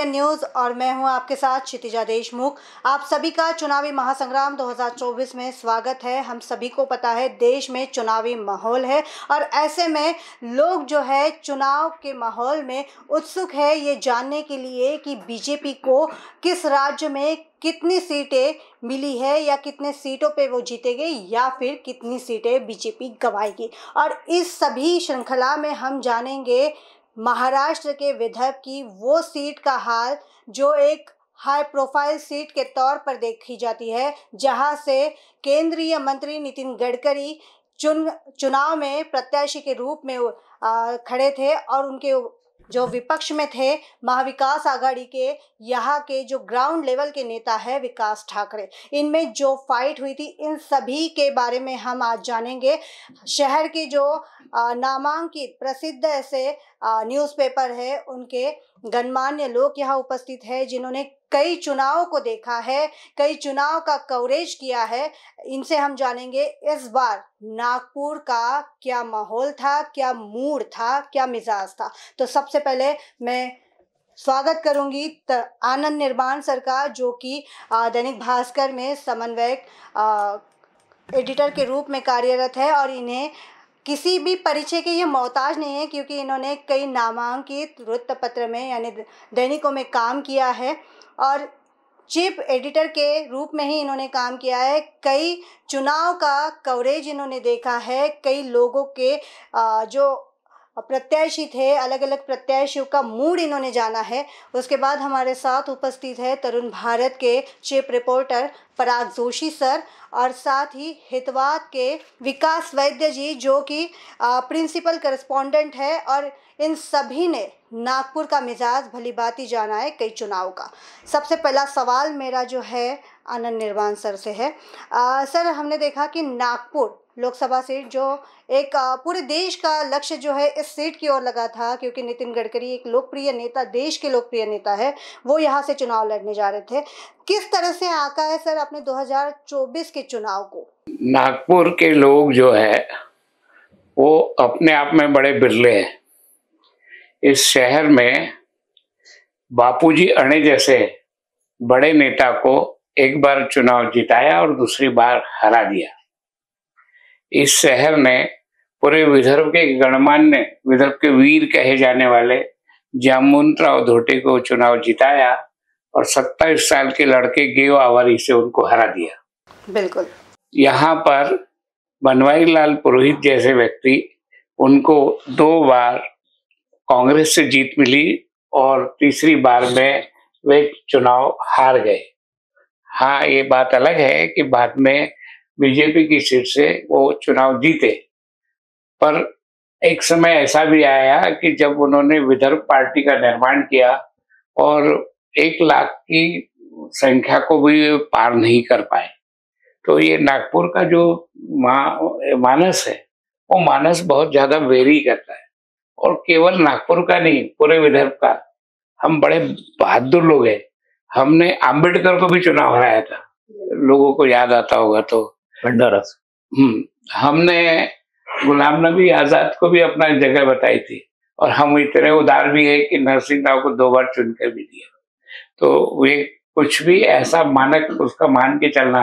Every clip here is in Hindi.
एसपीएन न्यूज और मैं हूं आपके साथ क्षितिजा देशमुख आप सभी का चुनावी महासंग्राम 2024 में स्वागत है हम सभी को पता है देश में चुनावी माहौल है और ऐसे में लोग जो है चुनाव के माहौल में उत्सुक है ये जानने के लिए कि बीजेपी को किस राज्य में कितनी सीटें मिली है या कितने सीटों पे वो जीतेंगे या फिर कितनी सीटें बीजेपी गवाएगी और इस सभी श्रृंखला में हम जानेंगे महाराष्ट्र के विदर्भ की वो सीट का हाल जो एक हाई प्रोफाइल सीट के तौर पर देखी जाती है जहां से केंद्रीय मंत्री नितिन गडकरी चुन चुनाव में प्रत्याशी के रूप में खड़े थे और उनके जो विपक्ष में थे महाविकास आघाड़ी के यहाँ के जो ग्राउंड लेवल के नेता है विकास ठाकरे इनमें जो फाइट हुई थी इन सभी के बारे में हम आज जानेंगे शहर के जो नामांकित प्रसिद्ध ऐसे न्यूज़पेपर है उनके गणमान्य लोग यहाँ उपस्थित है जिन्होंने कई चुनावों को देखा है कई चुनाव का कवरेज किया है इनसे हम जानेंगे इस बार नागपुर का क्या माहौल था क्या मूड था क्या मिजाज था तो सबसे पहले मैं स्वागत करूंगी आनंद निर्माण सर का जो कि दैनिक भास्कर में समन्वयक एडिटर के रूप में कार्यरत है और इन्हें किसी भी परिचय के ये मोहताज नहीं है क्योंकि इन्होंने कई नामांकित वृत्त पत्र में यानी दैनिकों में काम किया है और चीफ एडिटर के रूप में ही इन्होंने काम किया है कई चुनाव का कवरेज इन्होंने देखा है कई लोगों के जो प्रत्याशी थे अलग अलग प्रत्याशियों का मूड इन्होंने जाना है उसके बाद हमारे साथ उपस्थित है तरुण भारत के chief reporter Parag Joshi sir और साथ ही हितवाद के विकास वैद्य जी जो कि प्रिंसिपल करस्पॉन्डेंट है और इन सभी ने नागपुर का मिजाज भली बाती जाना है कई चुनाव का सबसे पहला सवाल मेरा जो है आनंद निर्वाण सर से है आ, सर हमने देखा कि नागपुर लोकसभा सीट जो एक पूरे देश का लक्ष्य जो है इस सीट की ओर लगा था क्योंकि नितिन गडकरी एक लोकप्रिय नेता देश के लोकप्रिय नेता है वो यहाँ से चुनाव लड़ने जा रहे थे किस तरह से आका है सर अपने 2024 के चुनाव को नागपुर के लोग जो है वो अपने आप में बड़े बिरले हैं इस शहर में बापू जी अणे जैसे बड़े नेता को एक बार चुनाव जिताया और दूसरी बार हरा दिया इस शहर ने पूरे विदर्भ के गणमान्य विदर्भ के वीर कहे जाने वाले जामुनराव धोटे को चुनाव जिताया और सत्ताईस साल के लड़के गेव आवारी से उनको हरा दिया बिल्कुल यहाँ पर बनवारी लाल पुरोहित जैसे व्यक्ति उनको दो बार कांग्रेस से जीत मिली और तीसरी बार में वे चुनाव हार गए हाँ ये बात अलग है कि बाद में बीजेपी की सीट से वो चुनाव जीते पर एक समय ऐसा भी आया कि जब उन्होंने विदर्भ पार्टी का निर्माण किया और एक लाख की संख्या को भी पार नहीं कर पाए तो ये नागपुर का जो मा, मानस है वो मानस बहुत ज्यादा वेरी करता है और केवल नागपुर का नहीं पूरे विदर्भ का हम बड़े बहादुर लोग हैं हमने आम्बेडकर को भी चुनाव हराया था लोगों को याद आता होगा तो भंडारा से हम्म, हमने गुलाम नबी आजाद को भी अपना जगह बताई थी और हम इतने उदार भी है कि नरसिंह राव को दो बार चुनकर भी दिया तो वे कुछ भी ऐसा मानक उसका मान के चलना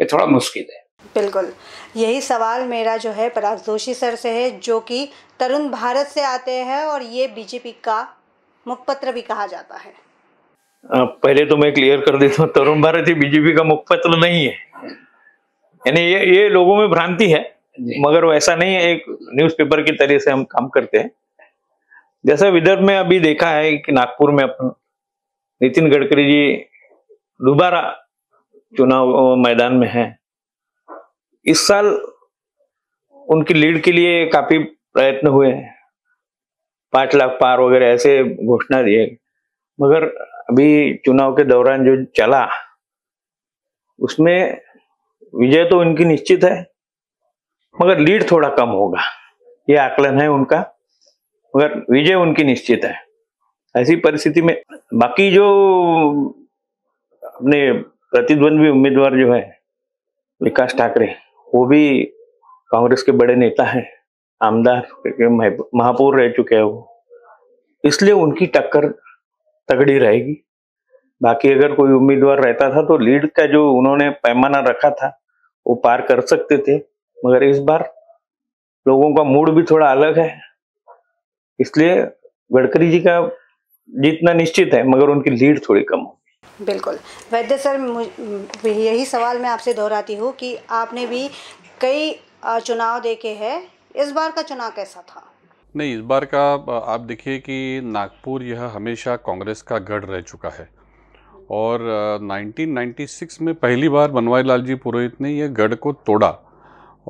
ये थोड़ा मुश्किल है बिल्कुल यही सवाल मेरा जो है पराग जोशी सर से है जो कि तरुण भारत से आते हैं और ये बीजेपी का मुखपत्र भी कहा जाता है पहले तो मैं क्लियर कर देता हूँ तरुण भारत ही बीजेपी का मुखपत्र नहीं है यानी ये ये लोगों में भ्रांति है मगर वो ऐसा नहीं है एक न्यूज़पेपर की तरह से हम काम करते हैं जैसा विदर्भ में अभी देखा है कि नागपुर में अपन नितिन गडकरी जी दोबारा चुनाव मैदान में है इस साल उनकी लीड के लिए काफी प्रयत्न हुए हैं पांच लाख पार वगैरह ऐसे घोषणा दिए मगर अभी चुनाव के दौरान जो चला उसमें विजय तो इनकी निश्चित है मगर लीड थोड़ा कम होगा ये आकलन है उनका मगर विजय उनकी निश्चित है ऐसी परिस्थिति में बाकी जो अपने प्रतिद्वंद्वी उम्मीदवार जो है विकास ठाकरे वो भी कांग्रेस के बड़े नेता हैं आमदार महापौर रह चुके हैं वो इसलिए उनकी टक्कर तगड़ी रहेगी बाकी अगर कोई उम्मीदवार रहता था तो लीड का जो उन्होंने पैमाना रखा था वो पार कर सकते थे मगर इस बार लोगों का मूड भी थोड़ा अलग है इसलिए गडकरी जी का जीतना निश्चित है मगर उनकी लीड थोड़ी कम होगी बिल्कुल वैद्य सर यही सवाल मैं आपसे दोहराती हूँ कि आपने भी कई चुनाव देखे हैं इस बार का चुनाव कैसा था नहीं इस बार का आप देखिए कि नागपुर यह हमेशा कांग्रेस का गढ़ रह चुका है और 1996 में पहली बार बनवारी लाल जी पुरोहित ने यह गढ़ को तोड़ा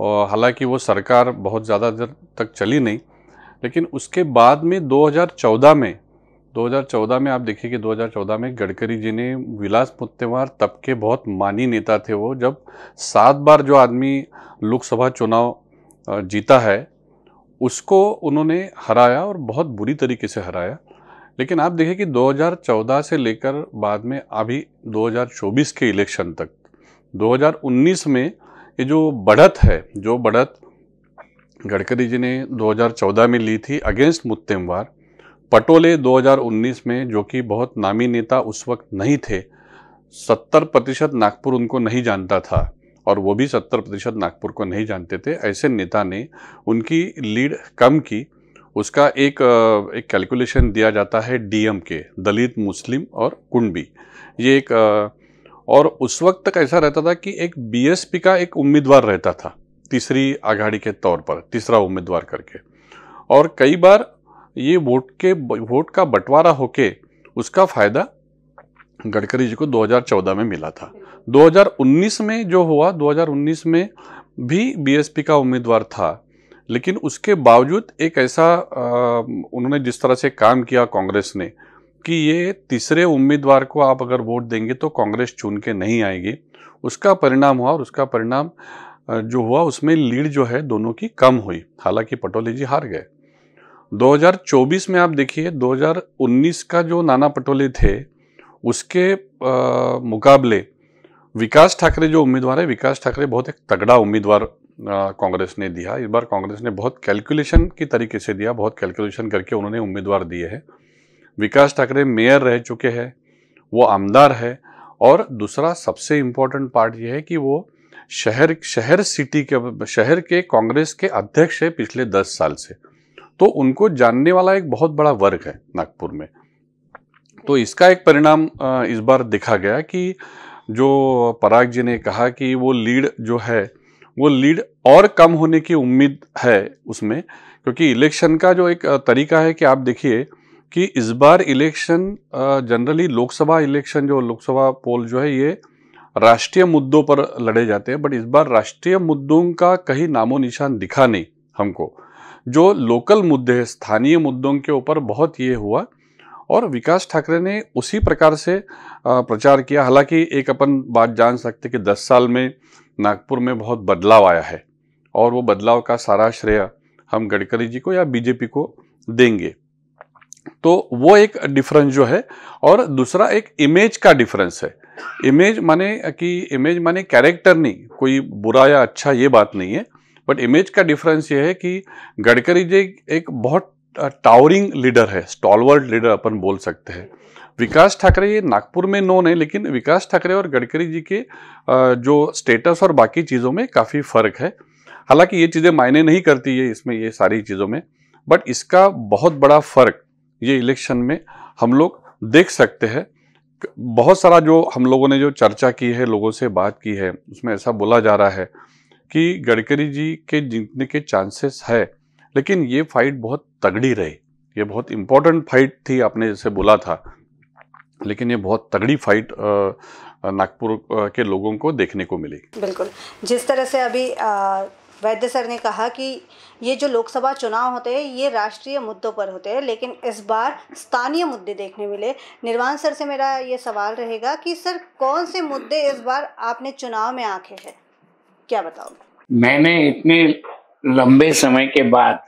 और हालांकि वो सरकार बहुत ज़्यादा देर तक चली नहीं लेकिन उसके बाद में 2014 में 2014 में आप देखिए कि 2014 में गडकरी जी ने विलास मुत्तेवार तब के बहुत मानी नेता थे वो जब सात बार जो आदमी लोकसभा चुनाव जीता है उसको उन्होंने हराया और बहुत बुरी तरीके से हराया लेकिन आप देखिए कि 2014 से लेकर बाद में अभी 2024 के इलेक्शन तक 2019 में ये जो बढ़त है जो बढ़त गडकरी जी ने 2014 में ली थी अगेंस्ट मुत्तेमवार पटोले 2019 में जो कि बहुत नामी नेता उस वक्त नहीं थे 70 प्रतिशत नागपुर उनको नहीं जानता था और वो भी 70 प्रतिशत नागपुर को नहीं जानते थे ऐसे नेता ने उनकी लीड कम की उसका एक एक कैलकुलेशन दिया जाता है डीएम के दलित मुस्लिम और कुंडी ये एक और उस वक्त तक ऐसा रहता था कि एक बीएसपी का एक उम्मीदवार रहता था तीसरी आघाड़ी के तौर पर तीसरा उम्मीदवार करके और कई बार ये वोट के वोट का बंटवारा होके उसका फ़ायदा गडकरी जी को 2014 में मिला था 2019 में जो हुआ 2019 में भी बीएसपी का उम्मीदवार था लेकिन उसके बावजूद एक ऐसा उन्होंने जिस तरह से काम किया कांग्रेस ने कि ये तीसरे उम्मीदवार को आप अगर वोट देंगे तो कांग्रेस चुन के नहीं आएगी उसका परिणाम हुआ और उसका परिणाम जो हुआ उसमें लीड जो है दोनों की कम हुई हालांकि पटोले जी हार गए 2024 में आप देखिए 2019 का जो नाना पटोले थे उसके आ, मुकाबले विकास ठाकरे जो उम्मीदवार है विकास ठाकरे बहुत एक तगड़ा उम्मीदवार कांग्रेस ने दिया इस बार कांग्रेस ने बहुत कैलकुलेशन की तरीके से दिया बहुत कैलकुलेशन करके उन्होंने उम्मीदवार दिए हैं विकास ठाकरे मेयर रह चुके हैं वो आमदार है और दूसरा सबसे इम्पोर्टेंट पार्ट ये है कि वो शहर शहर सिटी के शहर के कांग्रेस के अध्यक्ष है पिछले दस साल से तो उनको जानने वाला एक बहुत बड़ा वर्ग है नागपुर में तो इसका एक परिणाम इस बार देखा गया कि जो पराग जी ने कहा कि वो लीड जो है वो लीड और कम होने की उम्मीद है उसमें क्योंकि इलेक्शन का जो एक तरीका है कि आप देखिए कि इस बार इलेक्शन जनरली लोकसभा इलेक्शन जो लोकसभा पोल जो है ये राष्ट्रीय मुद्दों पर लड़े जाते हैं बट इस बार राष्ट्रीय मुद्दों का कहीं नामो निशान दिखा नहीं हमको जो लोकल मुद्दे हैं स्थानीय मुद्दों के ऊपर बहुत ये हुआ और विकास ठाकरे ने उसी प्रकार से प्रचार किया हालांकि एक अपन बात जान सकते कि 10 साल में नागपुर में बहुत बदलाव आया है और वो बदलाव का सारा श्रेय हम गडकरी जी को या बीजेपी को देंगे तो वो एक डिफरेंस जो है और दूसरा एक इमेज का डिफरेंस है इमेज माने कि इमेज माने कैरेक्टर नहीं कोई बुरा या अच्छा ये बात नहीं है बट इमेज का डिफरेंस ये है कि गडकरी जी एक बहुत टावरिंग लीडर है स्टॉलवर्ड लीडर अपन बोल सकते हैं विकास ठाकरे ये नागपुर में नोन है लेकिन विकास ठाकरे और गडकरी जी के जो स्टेटस और बाकी चीज़ों में काफ़ी फ़र्क है हालांकि ये चीज़ें मायने नहीं करती है इसमें ये सारी चीज़ों में बट इसका बहुत बड़ा फ़र्क ये इलेक्शन में हम लोग देख सकते हैं बहुत सारा जो हम लोगों ने जो चर्चा की है लोगों से बात की है उसमें ऐसा बोला जा रहा है कि गडकरी जी के जीतने के चांसेस है लेकिन ये फाइट बहुत तगड़ी रही ये बहुत इम्पोर्टेंट फाइट थी आपने जैसे बोला था लेकिन ये बहुत तगड़ी फाइट नागपुर के लोगों को देखने को मिलेगी बिल्कुल जिस तरह से अभी वैद्य सर ने कहा कि ये जो लोकसभा चुनाव होते हैं ये राष्ट्रीय मुद्दों पर होते हैं लेकिन इस बार स्थानीय मुद्दे देखने मिले निर्वाण सर से मेरा ये सवाल रहेगा कि सर कौन से मुद्दे इस बार आपने चुनाव में आंखे हैं क्या बताओगे मैंने इतने लंबे समय के बाद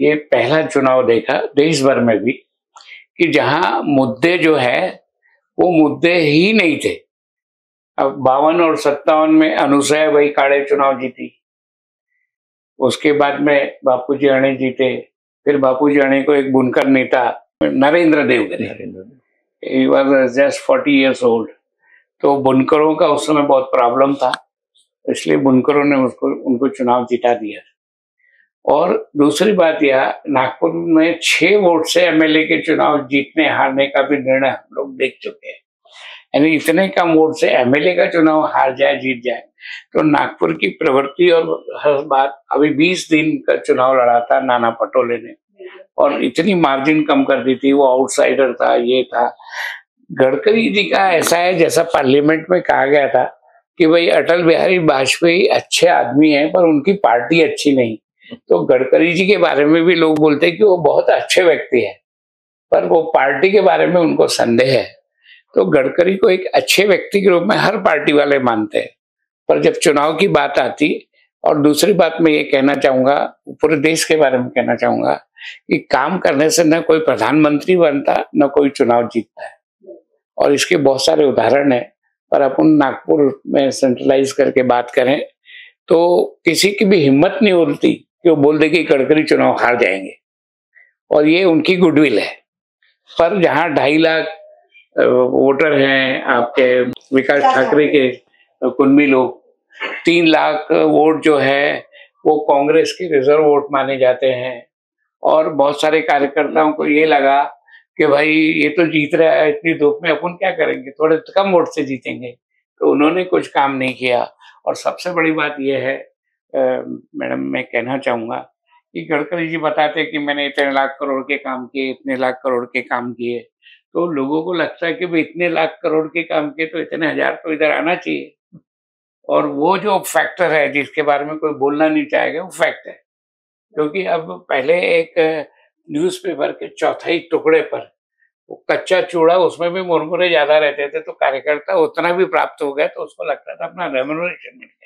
ये पहला चुनाव देखा देश भर में भी कि जहाँ मुद्दे जो है वो मुद्दे ही नहीं थे अब बावन और सत्तावन में अनुसया भाई काड़े चुनाव जीती उसके बाद में बापू जी अणे जीते फिर बापू जी अणे को एक बुनकर नेता नरेंद्र देव गए जस्ट फोर्टी ईयर्स ओल्ड तो बुनकरों का उस समय बहुत प्रॉब्लम था इसलिए बुनकरों ने उसको उनको चुनाव जिता दिया और दूसरी बात यह नागपुर में छह वोट से एमएलए के चुनाव जीतने हारने का भी निर्णय हम लोग देख चुके हैं यानी इतने कम वोट से एमएलए का चुनाव हार जाए जीत जाए तो नागपुर की प्रवृत्ति और हर बात अभी बीस दिन का चुनाव लड़ा था नाना पटोले ने और इतनी मार्जिन कम कर दी थी वो आउटसाइडर था ये था गडकरी जी का ऐसा है जैसा पार्लियामेंट में कहा गया था कि भाई अटल बिहारी वाजपेयी अच्छे आदमी हैं पर उनकी पार्टी अच्छी नहीं तो गडकरी जी के बारे में भी लोग बोलते हैं कि वो बहुत अच्छे व्यक्ति हैं पर वो पार्टी के बारे में उनको संदेह है तो गडकरी को एक अच्छे व्यक्ति के रूप में हर पार्टी वाले मानते हैं पर जब चुनाव की बात आती और दूसरी बात मैं ये कहना चाहूंगा पूरे देश के बारे में कहना चाहूंगा कि काम करने से न कोई प्रधानमंत्री बनता न कोई चुनाव जीतता है और इसके बहुत सारे उदाहरण है पर अपन नागपुर में सेंट्रलाइज करके बात करें तो किसी की भी हिम्मत नहीं उलती कि वो बोल दे कि गडकरी चुनाव हार जाएंगे और ये उनकी गुडविल है पर जहाँ ढाई लाख वोटर हैं आपके विकास ठाकरे के कुनबी लोग तीन लाख वोट जो है वो कांग्रेस के रिजर्व वोट माने जाते हैं और बहुत सारे कार्यकर्ताओं को ये लगा कि भाई ये तो जीत रहा है इतनी धूप में अपन क्या करेंगे थोड़े कम वोट से जीतेंगे तो उन्होंने कुछ काम नहीं किया और सबसे बड़ी बात यह है मैडम मैं कहना चाहूंगा कि गडकरी जी बताते कि मैंने इतने लाख करोड़ के काम किए इतने लाख करोड़ के काम किए तो लोगों को लगता है कि भाई इतने लाख करोड़ के काम किए तो इतने हजार तो इधर आना चाहिए और वो जो फैक्टर है जिसके बारे में कोई बोलना नहीं चाहेगा वो फैक्ट है क्योंकि अब पहले एक न्यूज़पेपर के चौथाई टुकड़े पर वो कच्चा चूड़ा उसमें भी मुरमुरे ज्यादा रहते थे तो कार्यकर्ता उतना भी प्राप्त हो गया तो उसको लगता था अपना रेमोनेशन मिल गया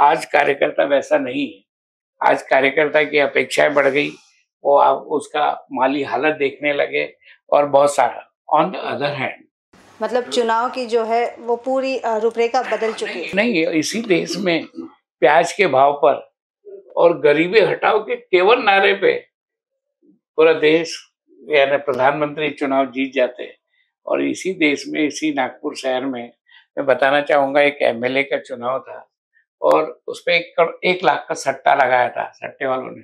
आज कार्यकर्ता वैसा नहीं है आज कार्यकर्ता की अपेक्षाएं बढ़ गई वो आप उसका माली हालत देखने लगे और बहुत सारा ऑन द अदर हैंड मतलब चुनाव की जो है वो पूरी रूपरेखा बदल चुकी है नहीं इसी देश में प्याज के भाव पर और गरीबी हटाओ के केवल नारे पे पूरा देश यानी प्रधानमंत्री चुनाव जीत जाते हैं और इसी देश में इसी नागपुर शहर में मैं बताना चाहूंगा एक एमएलए का चुनाव था और उस पर एक, एक लाख का सट्टा लगाया था सट्टे वालों ने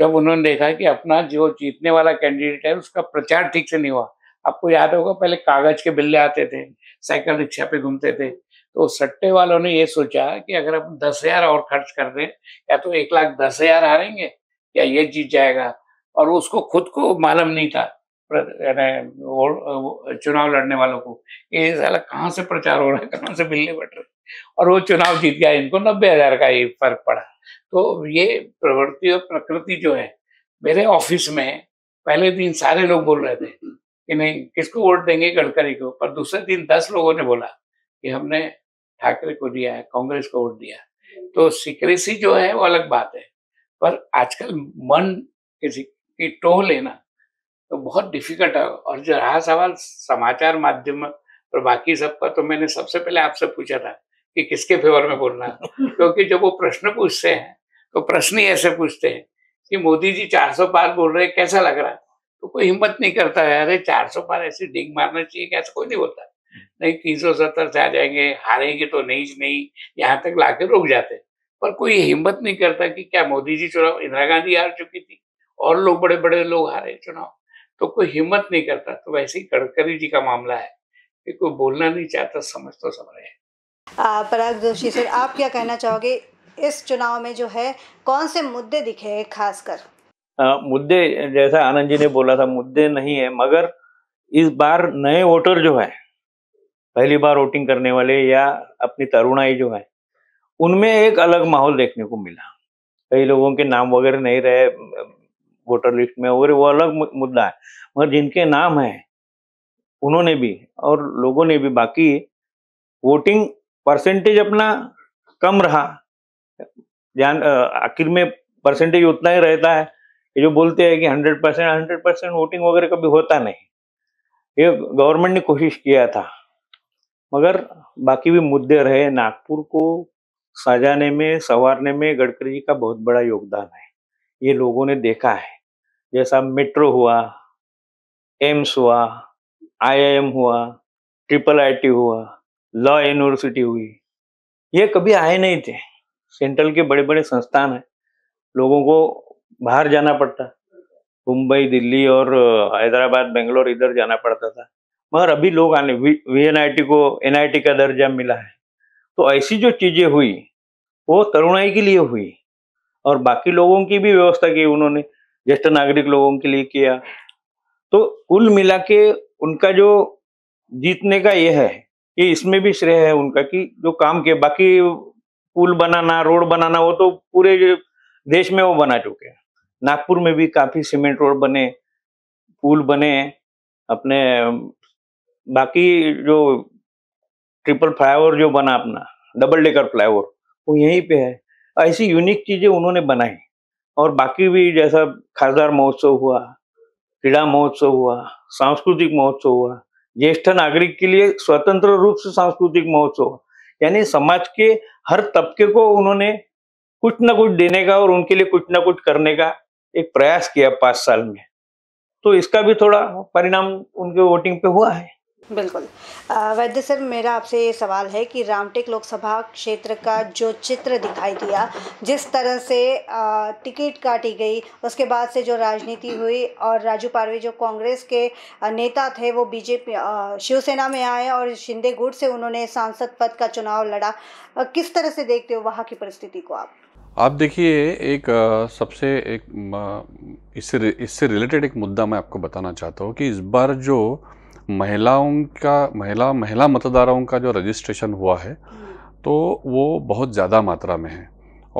जब उन्होंने देखा कि अपना जो जीतने वाला कैंडिडेट है उसका प्रचार ठीक से नहीं हुआ आपको याद होगा पहले कागज के बिल्ले आते थे साइकिल रिक्शा पे घूमते थे तो सट्टे वालों ने ये सोचा कि अगर हम दस हजार और खर्च कर दें या तो एक लाख दस हजार हारेंगे या ये जीत जाएगा और उसको खुद को मालूम नहीं था चुनाव लड़ने वालों को ये साला कहाँ से प्रचार हो रहा है कहाँ से मिलने बट रहे और वो चुनाव जीत गया इनको नब्बे हजार का ये फर्क पड़ा तो ये प्रवृत्ति और प्रकृति जो है मेरे ऑफिस में पहले दिन सारे लोग बोल रहे थे कि नहीं किसको वोट देंगे गडकरी को पर दूसरे दिन दस लोगों ने बोला कि हमने ठाकरे को दिया है कांग्रेस को वोट दिया तो सीक्रेसी जो है वो अलग बात है पर आजकल मन किसी की टोह लेना तो बहुत डिफिकल्ट है और जो रहा सवाल समाचार माध्यम और बाकी सब का तो मैंने सबसे पहले आपसे पूछा था कि किसके फेवर में बोलना क्योंकि जब वो प्रश्न पूछते हैं तो प्रश्न ही ऐसे पूछते हैं कि मोदी जी 400 पार बोल रहे कैसा लग रहा है तो कोई हिम्मत नहीं करता है अरे सौ पार ऐसी डिंग मारना चाहिए कि ऐसा कोई नहीं होता नहीं तीन सौ सत्तर से आ जाएंगे हारेंगे तो नहीं नहीं यहाँ तक ला के रुक जाते पर कोई हिम्मत नहीं करता कि क्या मोदी जी चुनाव इंदिरा गांधी हार चुकी थी और लोग बड़े बड़े लोग हारे चुनाव तो कोई हिम्मत नहीं करता तो वैसे ही गडकरी जी का मामला है कि कोई बोलना नहीं चाहता समझ तो समझ रहे पराग जोशी सर आप क्या कहना चाहोगे इस चुनाव में जो है कौन से मुद्दे दिखे हैं खासकर मुद्दे जैसा आनंद जी ने बोला था मुद्दे नहीं है मगर इस बार नए वोटर जो है पहली बार वोटिंग करने वाले या अपनी तरुणाई जो है उनमें एक अलग माहौल देखने को मिला कई लोगों के नाम वगैरह नहीं रहे वोटर लिस्ट में और वो अलग मुद्दा है मगर जिनके नाम है उन्होंने भी और लोगों ने भी बाकी वोटिंग परसेंटेज अपना कम रहा ध्यान आखिर में परसेंटेज उतना ही रहता है ये जो बोलते हैं कि hundred percent hundred percent voting वगैरह कभी होता नहीं ये गवर्नमेंट ने कोशिश किया था मगर बाकी भी मुद्दे रहे नागपुर को सजाने में संवारने में गडकरी जी का बहुत बड़ा योगदान है ये लोगों ने देखा है जैसा मेट्रो हुआ एम्स हुआ आईआईएम हुआ ट्रिपल आईटी हुआ लॉ यूनिवर्सिटी हुई ये कभी आए नहीं थे सेंट्रल के बड़े बड़े संस्थान हैं लोगों को बाहर जाना पड़ता मुंबई दिल्ली और हैदराबाद बेंगलोर इधर जाना पड़ता था मगर अभी लोग आने वी एन आई टी को एन आई टी का दर्जा मिला है तो ऐसी जो चीज़ें हुई वो तरुणाई के लिए हुई और बाकी लोगों की भी व्यवस्था की उन्होंने ज्येष्ठ नागरिक लोगों के लिए किया तो कुल मिला के उनका जो जीतने का यह है कि इसमें भी श्रेय है उनका कि जो काम किया बाकी पुल बनाना रोड बनाना वो तो पूरे देश में वो बना चुके हैं नागपुर में भी काफी सीमेंट रोड बने पुल बने अपने बाकी जो ट्रिपल फ्लाईओवर जो बना अपना डबल डेकर फ्लाईओवर वो यहीं पे है ऐसी यूनिक चीजें उन्होंने बनाई और बाकी भी जैसा खासदार महोत्सव हुआ क्रीड़ा महोत्सव हुआ सांस्कृतिक महोत्सव हुआ ज्येष्ठ नागरिक के लिए स्वतंत्र रूप से सांस्कृतिक महोत्सव यानी समाज के हर तबके को उन्होंने कुछ ना कुछ देने का और उनके लिए कुछ ना कुछ करने का एक प्रयास किया पांच साल में तो इसका भी थोड़ा परिणाम उनके वोटिंग पे हुआ है बिल्कुल वैद्य सर मेरा आपसे ये सवाल है कि रामटेक लोकसभा क्षेत्र का जो चित्र दिखाई दिया जिस तरह से टिकट काटी गई उसके बाद से जो राजनीति हुई और राजू पारवे जो कांग्रेस के नेता थे वो बीजेपी शिवसेना में आए और शिंदे गुट से उन्होंने सांसद पद का चुनाव लड़ा किस तरह से देखते हो वहाँ की परिस्थिति को आप आप देखिए एक सबसे एक इससे इससे रिलेटेड एक मुद्दा मैं आपको बताना चाहता हूँ कि इस बार जो महिलाओं का महिला महिला मतदाताओं का जो रजिस्ट्रेशन हुआ है हम्म। तो वो बहुत ज़्यादा मात्रा में है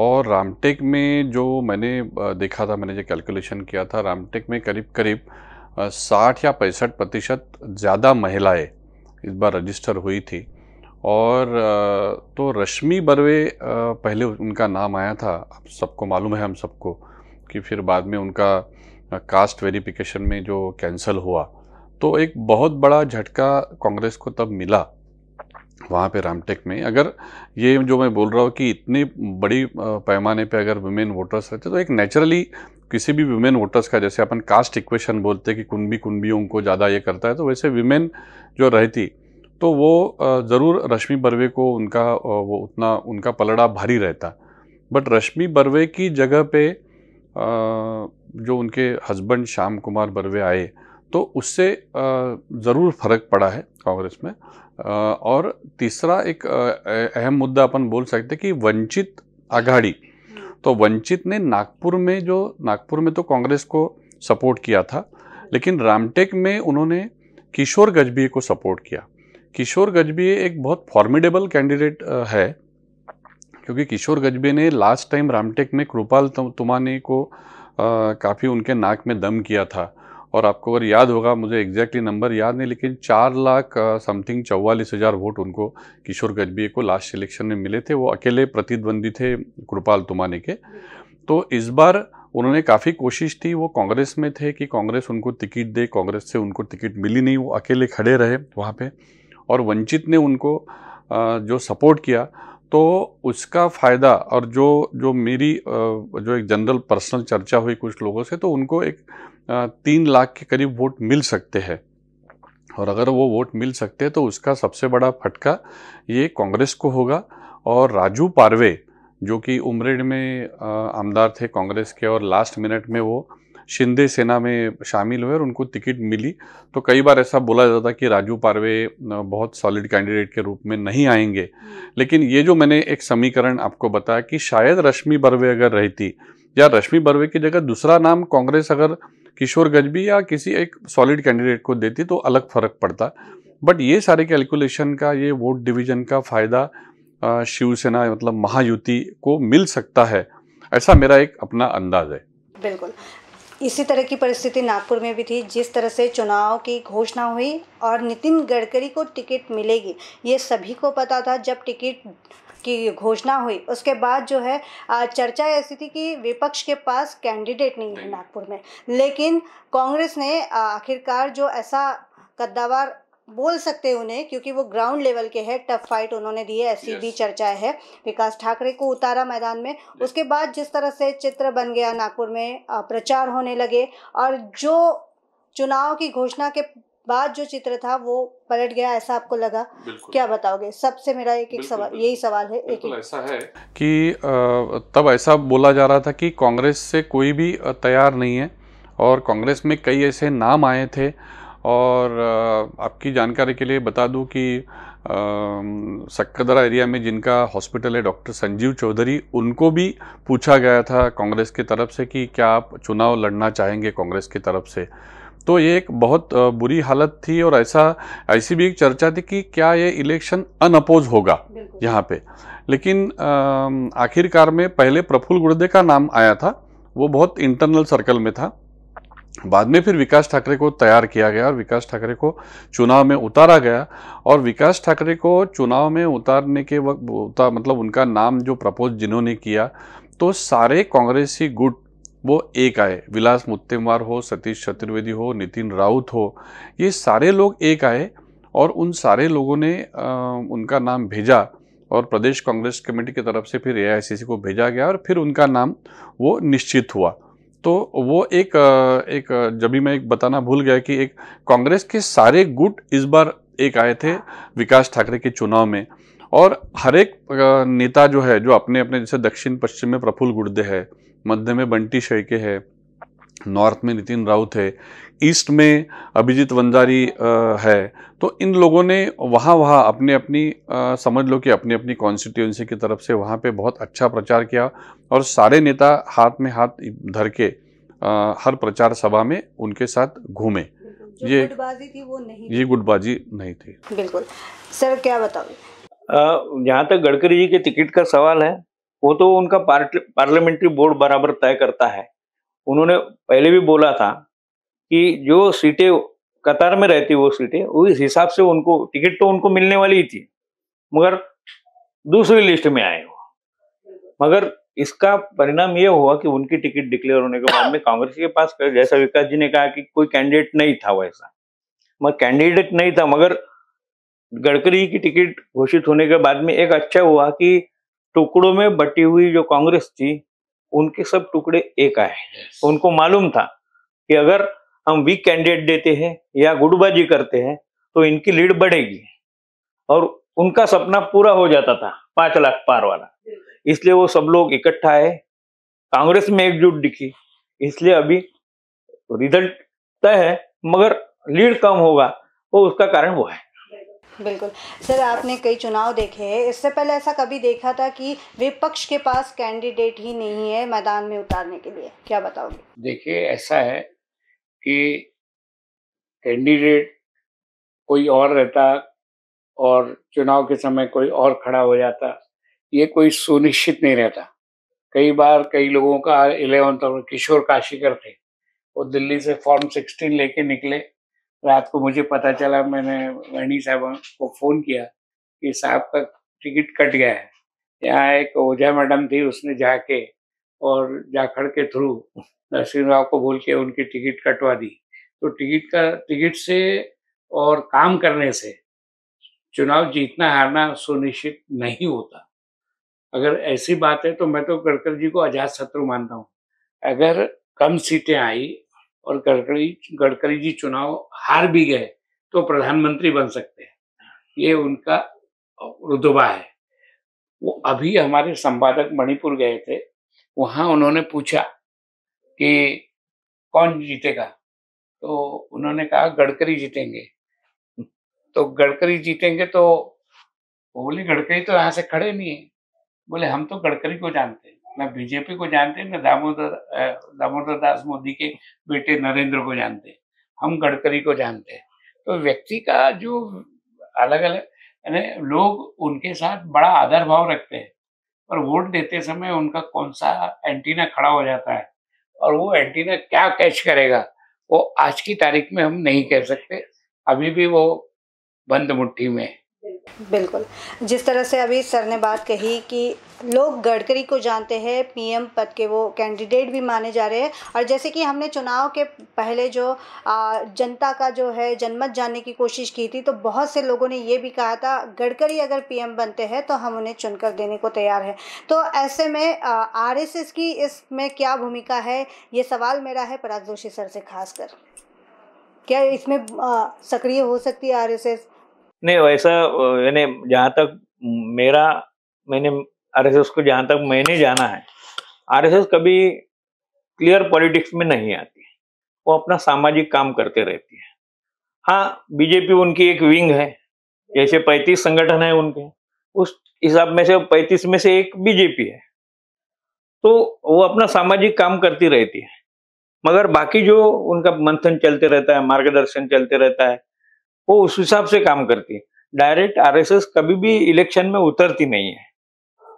और रामटेक में जो मैंने देखा था मैंने जो कैलकुलेशन किया था रामटेक में करीब करीब साठ या पैंसठ प्रतिशत ज़्यादा महिलाएं इस बार रजिस्टर हुई थी और तो रश्मि बर्वे पहले उनका नाम आया था आप सबको मालूम है हम सबको कि फिर बाद में उनका कास्ट वेरिफिकेशन में जो कैंसिल हुआ तो एक बहुत बड़ा झटका कांग्रेस को तब मिला वहाँ पे रामटेक में अगर ये जो मैं बोल रहा हूँ कि इतनी बड़ी पैमाने पे अगर वुमेन वोटर्स रहते तो एक नेचुरली किसी भी वुमेन वोटर्स का जैसे अपन कास्ट इक्वेशन बोलते हैं कि कुनबी कुनबियों को ज़्यादा ये करता है तो वैसे वुमेन जो रहती तो वो ज़रूर रश्मि बर्वे को उनका वो उतना उनका पलड़ा भारी रहता बट रश्मि बर्वे की जगह पे जो उनके हस्बैंड श्याम कुमार बर्वे आए तो उससे ज़रूर फर्क पड़ा है कांग्रेस में और तीसरा एक अहम मुद्दा अपन बोल सकते कि वंचित आघाड़ी तो वंचित ने नागपुर में जो नागपुर में तो कांग्रेस को सपोर्ट किया था लेकिन रामटेक में उन्होंने किशोर गजबी को सपोर्ट किया किशोर गजबी एक बहुत फॉर्मिडेबल कैंडिडेट है क्योंकि किशोर गजबे ने लास्ट टाइम रामटेक में कृपाल तुमानी को काफ़ी उनके नाक में दम किया था और आपको अगर याद होगा मुझे एग्जैक्टली नंबर याद नहीं लेकिन चार लाख समथिंग चौवालीस हज़ार वोट उनको किशोर गजबी को लास्ट इलेक्शन में मिले थे वो अकेले प्रतिद्वंदी थे कृपाल तुमाने के तो इस बार उन्होंने काफ़ी कोशिश थी वो कांग्रेस में थे कि कांग्रेस उनको टिकट दे कांग्रेस से उनको टिकट मिली नहीं वो अकेले खड़े रहे वहाँ पर और वंचित ने उनको जो सपोर्ट किया तो उसका फ़ायदा और जो जो मेरी जो एक जनरल पर्सनल चर्चा हुई कुछ लोगों से तो उनको एक तीन लाख के करीब वोट मिल सकते हैं और अगर वो वोट मिल सकते हैं तो उसका सबसे बड़ा फटका ये कांग्रेस को होगा और राजू पारवे जो कि उमरेड में आमदार थे कांग्रेस के और लास्ट मिनट में वो शिंदे सेना में शामिल हुए और उनको टिकट मिली तो कई बार ऐसा बोला जाता कि राजू पारवे बहुत सॉलिड कैंडिडेट के रूप में नहीं आएंगे हम्म। लेकिन ये जो मैंने एक समीकरण आपको बताया कि शायद रश्मि बर्वे अगर रहती या रश्मि बर्वे की जगह दूसरा नाम कांग्रेस अगर किशोर भी या किसी एक सॉलिड कैंडिडेट को देती तो अलग फ़र्क पड़ता बट ये सारे कैलकुलेशन का ये वोट डिवीजन का फ़ायदा शिवसेना मतलब महायुति को मिल सकता है ऐसा मेरा एक अपना अंदाज है बिल्कुल इसी तरह की परिस्थिति नागपुर में भी थी जिस तरह से चुनाव की घोषणा हुई और नितिन गडकरी को टिकट मिलेगी ये सभी को पता था जब टिकट की घोषणा हुई उसके बाद जो है चर्चा ऐसी थी कि विपक्ष के पास कैंडिडेट नहीं है नागपुर में लेकिन कांग्रेस ने आखिरकार जो ऐसा कद्दावार बोल सकते हैं उन्हें क्योंकि वो ग्राउंड लेवल के हैं टफ फाइट उन्होंने दी है ऐसी भी चर्चा है विकास ठाकरे को उतारा मैदान में उसके बाद जिस तरह से चित्र बन गया नागपुर में प्रचार होने लगे और जो चुनाव की घोषणा के बाद जो चित्र था वो पलट गया ऐसा आपको लगा क्या बताओगे सबसे मेरा एक एक सवाल यही सवाल है एक एक ऐसा है कि तब ऐसा बोला जा रहा था कि कांग्रेस से कोई भी तैयार नहीं है और कांग्रेस में कई ऐसे नाम आए थे और आपकी जानकारी के लिए बता दूं कि सक्कदरा एरिया में जिनका हॉस्पिटल है डॉक्टर संजीव चौधरी उनको भी पूछा गया था कांग्रेस की तरफ से कि क्या आप चुनाव लड़ना चाहेंगे कांग्रेस की तरफ से तो ये एक बहुत बुरी हालत थी और ऐसा ऐसी भी एक चर्चा थी कि क्या ये इलेक्शन अनअपोज होगा यहाँ पे लेकिन आखिरकार में पहले प्रफुल्ल गुड़दे का नाम आया था वो बहुत इंटरनल सर्कल में था बाद में फिर विकास ठाकरे को तैयार किया गया और विकास ठाकरे को चुनाव में उतारा गया और विकास ठाकरे को चुनाव में उतारने के वक्त मतलब उनका नाम जो प्रपोज जिन्होंने किया तो सारे कांग्रेसी गुट वो एक आए विलास मुत्तेमार हो सतीश चतुर्वेदी हो नितिन राउत हो ये सारे लोग एक आए और उन सारे लोगों ने आ, उनका नाम भेजा और प्रदेश कांग्रेस कमेटी की तरफ से फिर ए को भेजा गया और फिर उनका नाम वो निश्चित हुआ तो वो एक एक जब भी मैं एक बताना भूल गया कि एक कांग्रेस के सारे गुट इस बार एक आए थे विकास ठाकरे के चुनाव में और हर एक नेता जो है जो अपने अपने जैसे दक्षिण पश्चिम में प्रफुल्ल गुर्दे है मध्य में बंटी शेके है नॉर्थ में नितिन राउत है ईस्ट में अभिजीत वंजारी है तो इन लोगों ने वहाँ वहाँ अपने अपनी समझ लो कि अपनी अपनी कॉन्स्टिट्यूंसी की तरफ से वहाँ पे बहुत अच्छा प्रचार किया और सारे नेता हाथ में हाथ धर के आ, हर प्रचार सभा में उनके साथ घूमे ये गुटबाजी थी वो नहीं ये गुटबाजी नहीं थी बिल्कुल सर क्या बताओ यहाँ तक गडकरी जी के टिकट का सवाल है वो तो उनका पार्लियामेंट्री बोर्ड बराबर तय करता है उन्होंने पहले भी बोला था कि जो सीटें कतार में रहती वो सीटें उस हिसाब से उनको टिकट तो उनको मिलने वाली ही थी मगर दूसरी लिस्ट में आए वो मगर इसका परिणाम यह हुआ कि उनकी टिकट डिक्लेयर होने के बाद में कांग्रेस के पास जैसा विकास जी ने कहा कि कोई कैंडिडेट नहीं था वैसा मगर कैंडिडेट नहीं था मगर गडकरी की टिकट घोषित होने के बाद में एक अच्छा हुआ कि टुकड़ों में बटी हुई जो कांग्रेस थी उनके सब टुकड़े एक आए yes. उनको मालूम था कि अगर हम वीक कैंडिडेट देते हैं या गुडबाजी करते हैं तो इनकी लीड बढ़ेगी और उनका सपना पूरा हो जाता था पांच लाख पार वाला इसलिए वो सब लोग इकट्ठा आए कांग्रेस में एकजुट दिखी इसलिए अभी रिजल्ट तय है मगर लीड कम होगा वो तो उसका कारण वो है बिल्कुल सर आपने कई चुनाव देखे हैं इससे पहले ऐसा कभी देखा था कि विपक्ष के पास कैंडिडेट ही नहीं है मैदान में उतारने के लिए क्या बताओगे देखिए ऐसा है कि कैंडिडेट कोई और रहता और चुनाव के समय कोई और खड़ा हो जाता ये कोई सुनिश्चित नहीं रहता कई बार कई लोगों का इलेवंथ और किशोर काशीकर थे वो दिल्ली से फॉर्म सिक्सटीन लेके निकले रात को मुझे पता चला मैंने वहनी साहब को फ़ोन किया कि साहब का टिकट कट गया है यहाँ एक ओझा मैडम थी उसने जाके और जाखड़ के थ्रू नरसिंह राव को बोल के उनकी टिकट कटवा दी तो टिकट का टिकट से और काम करने से चुनाव जीतना हारना सुनिश्चित नहीं होता अगर ऐसी बात है तो मैं तो गड़कर जी को आजाद शत्रु मानता हूँ अगर कम सीटें आई और गडकरी गडकरी जी चुनाव हार भी गए तो प्रधानमंत्री बन सकते हैं ये उनका रुतबा है वो अभी हमारे संपादक मणिपुर गए थे वहाँ उन्होंने पूछा कि कौन जीतेगा तो उन्होंने कहा गडकरी जीतेंगे तो गडकरी जीतेंगे तो बोले गडकरी तो यहाँ से खड़े नहीं है बोले हम तो गडकरी को जानते हैं ना बीजेपी को जानते ना दामोदर दामोदर दास मोदी के बेटे नरेंद्र को जानते हैं हम गडकरी को जानते हैं तो व्यक्ति का जो अलग अलग यानी लोग उनके साथ बड़ा आदर भाव रखते हैं पर वोट देते समय उनका कौन सा एंटीना खड़ा हो जाता है और वो एंटीना क्या कैच करेगा वो आज की तारीख में हम नहीं कह सकते अभी भी वो बंद मुट्ठी में है बिल्कुल जिस तरह से अभी सर ने बात कही कि लोग गडकरी को जानते हैं पीएम पद के वो कैंडिडेट भी माने जा रहे हैं और जैसे कि हमने चुनाव के पहले जो जनता का जो है जनमत जानने की कोशिश की थी तो बहुत से लोगों ने ये भी कहा था गडकरी अगर पीएम बनते हैं तो हम उन्हें चुनकर देने को तैयार हैं तो ऐसे में आरएसएस की इसमें क्या भूमिका है ये सवाल मेरा है पराग जोशी सर से खासकर क्या इसमें सक्रिय हो सकती है आर नहीं वैसा यानी जहाँ तक मेरा मैंने आरएसएस को जहाँ तक मैंने जाना है आरएसएस कभी क्लियर पॉलिटिक्स में नहीं आती वो अपना सामाजिक काम करते रहती है हाँ बीजेपी उनकी एक विंग है जैसे पैंतीस संगठन है उनके उस हिसाब में से पैंतीस में से एक बीजेपी है तो वो अपना सामाजिक काम करती रहती है मगर बाकी जो उनका मंथन चलते रहता है मार्गदर्शन चलते रहता है वो उस हिसाब से काम करती है डायरेक्ट आरएसएस कभी भी इलेक्शन में उतरती नहीं है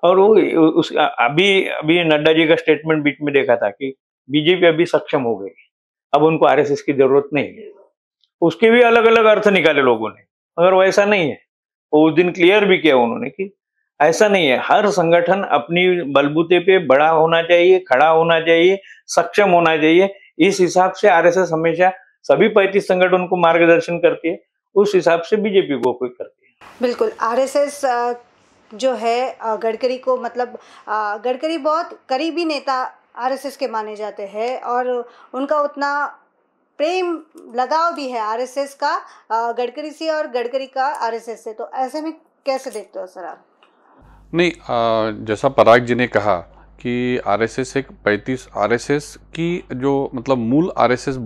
और वो उस अभी अभी नड्डा जी का स्टेटमेंट बीच में देखा था कि बीजेपी अभी सक्षम हो गई अब उनको आरएसएस की जरूरत नहीं है उसके भी अलग अलग अर्थ निकाले लोगों ने मगर वैसा नहीं है वो उस दिन क्लियर भी किया उन्होंने कि ऐसा नहीं है हर संगठन अपनी बलबूते पे बड़ा होना चाहिए खड़ा होना चाहिए सक्षम होना चाहिए इस हिसाब से आरएसएस हमेशा सभी पैंतीस संगठन को मार्गदर्शन करती है उस हिसाब से बीजेपी को कोई करती है बिल्कुल आरएसएस जो है गडकरी को मतलब गडकरी बहुत करीबी नेता आरएसएस के माने जाते हैं और उनका उतना प्रेम लगाव भी है आरएसएस का गडकरी से और गडकरी का आरएसएस से तो ऐसे में कैसे देखते हो सर आप नहीं आ, जैसा पराग जी ने कहा कि आरएसएस एक पैंतीस आरएसएस की जो मतलब मूल आरएसएस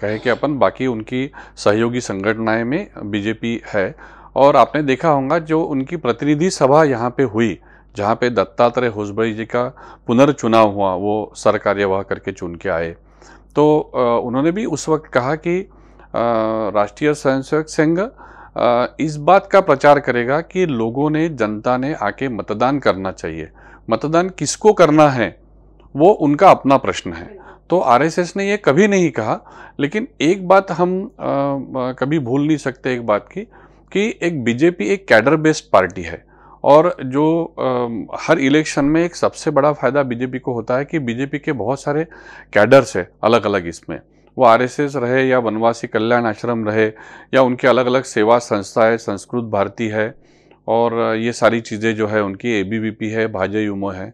कहें कि अपन बाकी उनकी सहयोगी संगठनाएं में बीजेपी है और आपने देखा होगा जो उनकी प्रतिनिधि सभा यहाँ पे हुई जहाँ पे दत्तात्रेय होसबई जी का पुनर्चुनाव हुआ वो सरकार्यवाह करके चुन के आए तो उन्होंने भी उस वक्त कहा कि राष्ट्रीय स्वयंसेवक संघ इस बात का प्रचार करेगा कि लोगों ने जनता ने आके मतदान करना चाहिए मतदान किसको करना है वो उनका अपना प्रश्न है तो आरएसएस ने ये कभी नहीं कहा लेकिन एक बात हम आ, आ, कभी भूल नहीं सकते एक बात की कि एक बीजेपी एक कैडर बेस्ड पार्टी है और जो आ, हर इलेक्शन में एक सबसे बड़ा फ़ायदा बीजेपी को होता है कि बीजेपी के बहुत सारे कैडर्स है अलग अलग इसमें वो आरएसएस रहे या वनवासी कल्याण आश्रम रहे या उनके अलग अलग सेवा संस्था है संस्कृत भारती है और ये सारी चीज़ें जो है उनकी ए है भाजपा यूमो है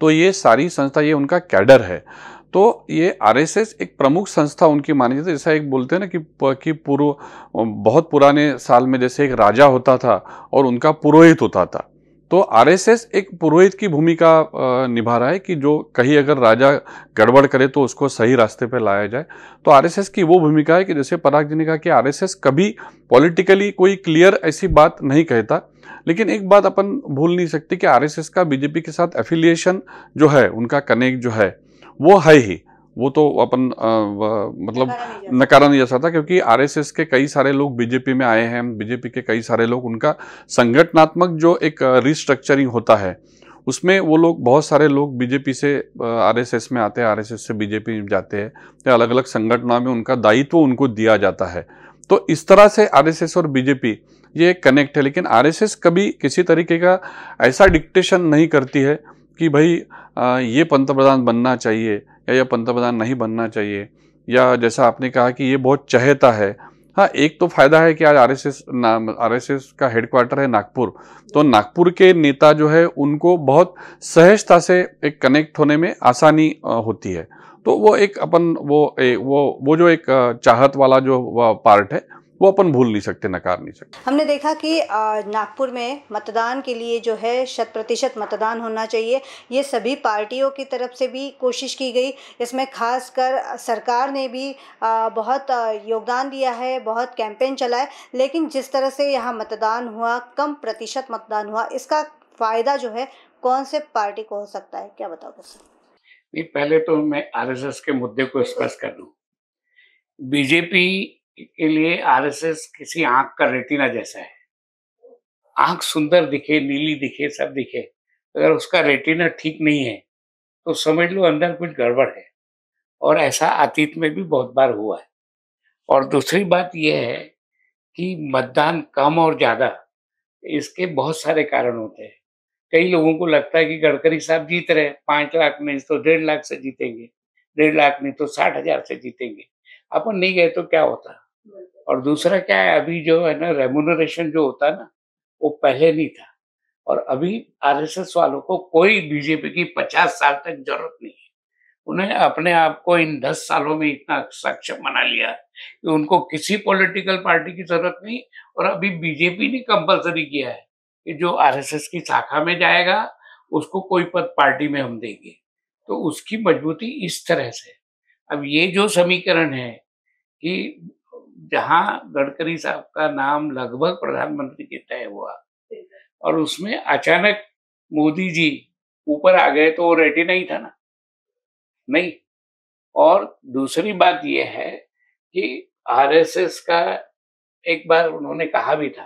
तो ये सारी संस्था ये उनका कैडर है तो ये आरएसएस एक प्रमुख संस्था उनकी मानी जाती है जैसा एक बोलते हैं ना कि कि पूर्व बहुत पुराने साल में जैसे एक राजा होता था और उनका पुरोहित होता था तो आरएसएस एक पुरोहित की भूमिका निभा रहा है कि जो कहीं अगर राजा गड़बड़ करे तो उसको सही रास्ते पर लाया जाए तो आरएसएस की वो भूमिका है कि जैसे पराग जी ने कहा कि आरएसएस कभी पॉलिटिकली कोई क्लियर ऐसी बात नहीं कहता लेकिन एक बात अपन भूल नहीं सकते कि आरएसएस का बीजेपी के साथ एफिलिएशन जो है उनका कनेक्ट जो है वो है ही वो तो अपन मतलब नकारा नहीं जा सकता क्योंकि आरएसएस के कई सारे लोग बीजेपी में आए हैं बीजेपी के कई सारे लोग उनका संगठनात्मक जो एक रिस्ट्रक्चरिंग होता है उसमें वो लोग बहुत सारे लोग बीजेपी से आरएसएस में आते हैं आरएसएस से बीजेपी में जाते हैं तो अलग अलग संगठनों में उनका दायित्व उनको दिया जाता है तो इस तरह से आरएसएस और बीजेपी ये कनेक्ट है लेकिन आरएसएस कभी किसी तरीके का ऐसा डिक्टेशन नहीं करती है कि भाई ये पंतप्रधान बनना चाहिए या यह पंतप्रधान नहीं बनना चाहिए या जैसा आपने कहा कि ये बहुत चहेता है हाँ एक तो फायदा है कि आज आरएसएस नाम आरएसएस का हेडक्वार्टर है नागपुर तो नागपुर के नेता जो है उनको बहुत सहजता से एक कनेक्ट होने में आसानी होती है तो वो एक अपन वो ए, वो वो जो एक चाहत वाला जो पार्ट है वो अपन भूल नहीं सकते नकार नहीं सकते हमने देखा कि नागपुर में मतदान के लिए जो है शत प्रतिशत मतदान होना चाहिए ये सभी पार्टियों की तरफ से भी कोशिश की गई इसमें खासकर सरकार ने भी बहुत योगदान दिया है बहुत कैंपेन चलाए लेकिन जिस तरह से यहाँ मतदान हुआ कम प्रतिशत मतदान हुआ इसका फ़ायदा जो है कौन से पार्टी को हो सकता है क्या बताओगे सर नहीं पहले तो मैं आरएसएस के मुद्दे को स्पष्ट कर दूं बीजेपी के लिए आरएसएस किसी आंख का रेटिना जैसा है आंख सुंदर दिखे नीली दिखे सब दिखे अगर उसका रेटिना ठीक नहीं है तो समझ लो अंदर कुछ गड़बड़ है और ऐसा अतीत में भी बहुत बार हुआ है और दूसरी बात यह है कि मतदान कम और ज़्यादा इसके बहुत सारे कारण होते हैं कई लोगों को लगता है कि गडकरी साहब जीत रहे पांच लाख में तो डेढ़ लाख से जीतेंगे डेढ़ लाख में तो साठ हजार से जीतेंगे अपन नहीं गए तो क्या होता और दूसरा क्या है अभी जो है ना रेमुनरेशन जो होता है ना वो पहले नहीं था और अभी आरएसएस वालों को कोई बीजेपी की पचास साल तक जरूरत नहीं है उन्हें अपने आप को इन दस सालों में इतना सक्षम बना लिया कि उनको किसी पॉलिटिकल पार्टी की जरूरत नहीं और अभी बीजेपी ने कंपलसरी किया है कि जो आरएसएस की शाखा में जाएगा उसको कोई पद पार्टी में हम देंगे तो उसकी मजबूती इस तरह से अब ये जो समीकरण है कि जहां गडकरी साहब का नाम लगभग प्रधानमंत्री के तय हुआ और उसमें अचानक मोदी जी ऊपर आ गए तो वो रेटी नहीं था ना नहीं और दूसरी बात यह है कि आरएसएस का एक बार उन्होंने कहा भी था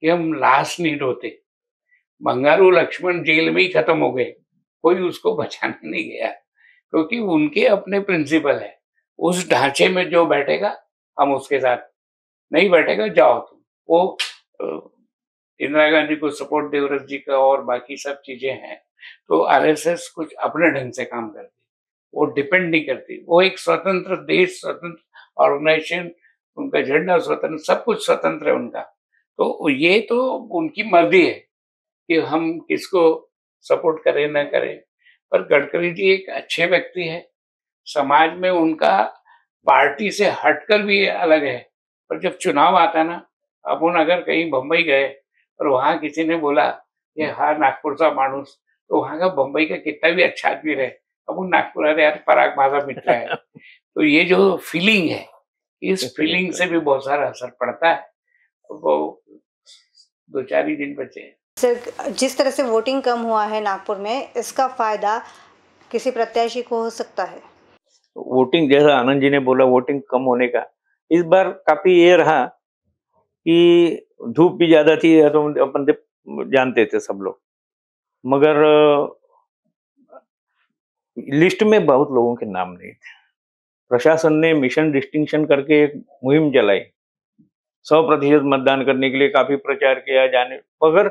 कि हम लाश नहीं होते बंगारू लक्ष्मण जेल में ही खत्म हो गए कोई उसको बचाने नहीं गया क्योंकि उनके अपने प्रिंसिपल है उस ढांचे में जो बैठेगा हम उसके साथ नहीं बैठेगा जाओ तुम वो इंदिरा गांधी को सपोर्ट देवरत जी का और बाकी सब चीजें हैं तो आरएसएस कुछ अपने ढंग से काम करती वो डिपेंड नहीं करती वो एक स्वतंत्र देश स्वतंत्र ऑर्गेनाइजेशन उनका झंडा स्वतंत्र सब कुछ स्वतंत्र है उनका तो ये तो उनकी मर्जी है कि हम किसको सपोर्ट करें ना करें पर गडकरी जी एक अच्छे व्यक्ति है समाज में उनका पार्टी से हटकर भी अलग है पर जब चुनाव आता ना अपन अगर कहीं बम्बई गए और वहाँ किसी ने बोला ये हाँ नागपुर सा मानूस तो वहां का बम्बई का कितना भी अच्छा आदमी रहे अब नागपुर अरे यार पराग माधा मित्र है तो ये जो फीलिंग है इस फीलिंग से भी बहुत सारा असर पड़ता है वो दो चार ही दिन बचे सर जिस तरह से वोटिंग कम हुआ है नागपुर में इसका फायदा किसी प्रत्याशी को हो सकता है वोटिंग जैसा आनंद जी ने बोला वोटिंग कम होने का इस बार काफी ये रहा कि धूप भी ज्यादा थी तो अपन तो जानते थे सब लोग मगर लिस्ट में बहुत लोगों के नाम नहीं थे प्रशासन ने मिशन डिस्टिंक्शन करके एक मुहिम चलाई सौ प्रतिशत मतदान करने के लिए काफी प्रचार किया जाने मगर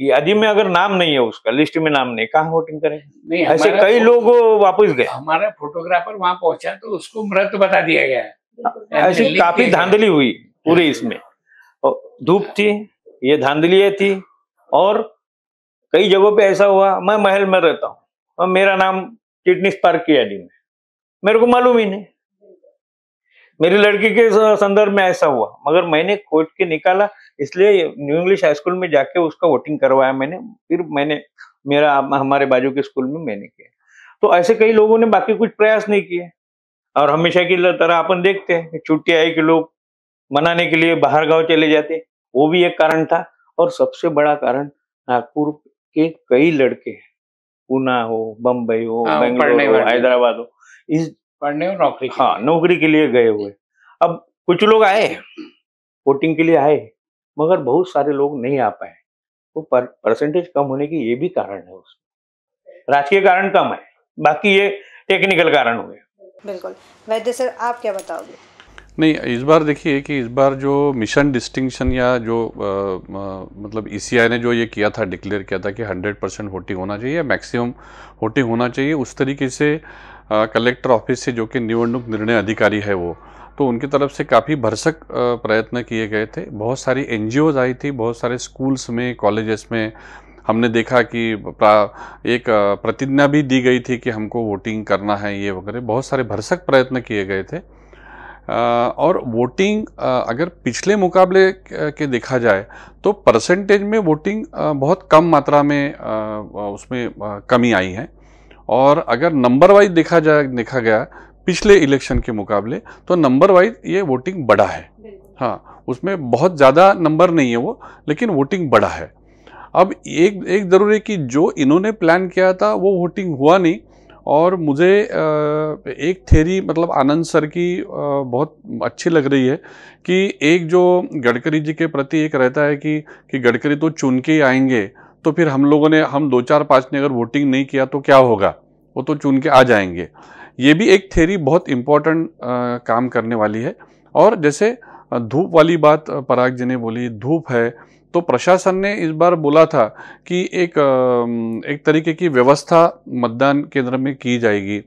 यादी में अगर नाम नहीं है उसका लिस्ट में नाम नहीं कहाँ वोटिंग करें नहीं ऐसे कई लोग वापस गए हमारा फोटोग्राफर वहां पहुंचा तो उसको मृत बता दिया गया हाँ, ऐसी काफी धांधली हुई पूरे हाँ। इसमें धूप थी ये धांधलियाँ थी और कई जगहों पे ऐसा हुआ मैं महल में रहता हूँ और मेरा नाम चिटनीस पार्क की यादी में मेरे को मालूम ही नहीं मेरी लड़की के संदर्भ में ऐसा हुआ मगर मैंने कोर्ट के निकाला इसलिए न्यू इंग्लिश हाई स्कूल में जाके उसका वोटिंग करवाया मैंने फिर मैंने मेरा हमारे बाजू के स्कूल में मैंने किया तो ऐसे कई लोगों ने बाकी कुछ प्रयास नहीं किए और हमेशा की तरह अपन देखते हैं छुट्टी आई कि लोग मनाने के लिए बाहर गांव चले जाते वो भी एक कारण था और सबसे बड़ा कारण नागपुर के कई लड़के पूना हो बम्बई हो हाँ, बेंगलोर हो हैदराबाद हो इस पढ़ने और नौकरी हाँ नौकरी के लिए गए हुए अब कुछ लोग आए वोटिंग के लिए आए मगर बहुत सारे लोग नहीं आ पाए तो पर, परसेंटेज कम होने की ये भी कारण है उसमें राजकीय कारण कम है बाकी ये टेक्निकल कारण हुए बिल्कुल वैद्य सर आप क्या बताओगे नहीं इस बार देखिए कि इस बार जो मिशन डिस्टिंक्शन या जो आ, आ, मतलब ई e ने जो ये किया था डिक्लेयर किया था कि 100 परसेंट वोटिंग होना चाहिए मैक्सिमम वोटिंग होना चाहिए उस तरीके से आ, कलेक्टर ऑफिस से जो कि निवडणूक निर्णय अधिकारी है वो तो उनकी तरफ से काफ़ी भरसक प्रयत्न किए गए थे बहुत सारी एन आई थी बहुत सारे स्कूल्स में कॉलेजेस में हमने देखा कि एक प्रतिज्ञा भी दी गई थी कि हमको वोटिंग करना है ये वगैरह बहुत सारे भरसक प्रयत्न किए गए थे और वोटिंग अगर पिछले मुकाबले के देखा जाए तो परसेंटेज में वोटिंग बहुत कम मात्रा में उसमें कमी आई है और अगर नंबर वाइज देखा जाए देखा गया पिछले इलेक्शन के मुकाबले तो नंबर वाइज ये वोटिंग बड़ा है हाँ उसमें बहुत ज़्यादा नंबर नहीं है वो लेकिन वोटिंग बड़ा है अब एक एक ज़रूर है कि जो इन्होंने प्लान किया था वो वोटिंग हुआ नहीं और मुझे एक थेरी मतलब आनंद सर की बहुत अच्छी लग रही है कि एक जो गडकरी जी के प्रति एक रहता है कि कि गडकरी तो चुन के ही आएंगे तो फिर हम लोगों ने हम दो चार पाँच ने अगर वोटिंग नहीं किया तो क्या होगा वो तो चुन के आ जाएंगे ये भी एक थेरी बहुत इम्पॉर्टेंट काम करने वाली है और जैसे धूप वाली बात पराग जी ने बोली धूप है तो प्रशासन ने इस बार बोला था कि एक एक तरीके की व्यवस्था मतदान केंद्र में की जाएगी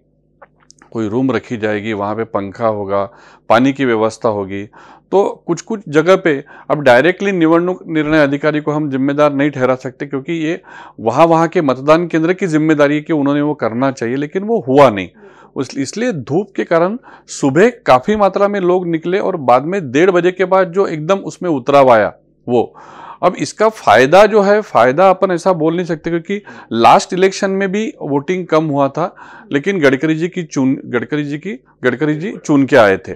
कोई रूम रखी जाएगी वहाँ पे पंखा होगा पानी की व्यवस्था होगी तो कुछ कुछ जगह पे अब डायरेक्टली निवडणूक निर्णय अधिकारी को हम जिम्मेदार नहीं ठहरा सकते क्योंकि ये वहाँ वहाँ के मतदान केंद्र की जिम्मेदारी है कि उन्होंने वो करना चाहिए लेकिन वो हुआ नहीं इसलिए धूप के कारण सुबह काफ़ी मात्रा में लोग निकले और बाद में डेढ़ बजे के बाद जो एकदम उसमें उतराव आया वो अब इसका फायदा जो है फायदा अपन ऐसा बोल नहीं सकते क्योंकि लास्ट इलेक्शन में भी वोटिंग कम हुआ था लेकिन गडकरी जी की चुन गडकरी जी की गडकरी जी चुन के आए थे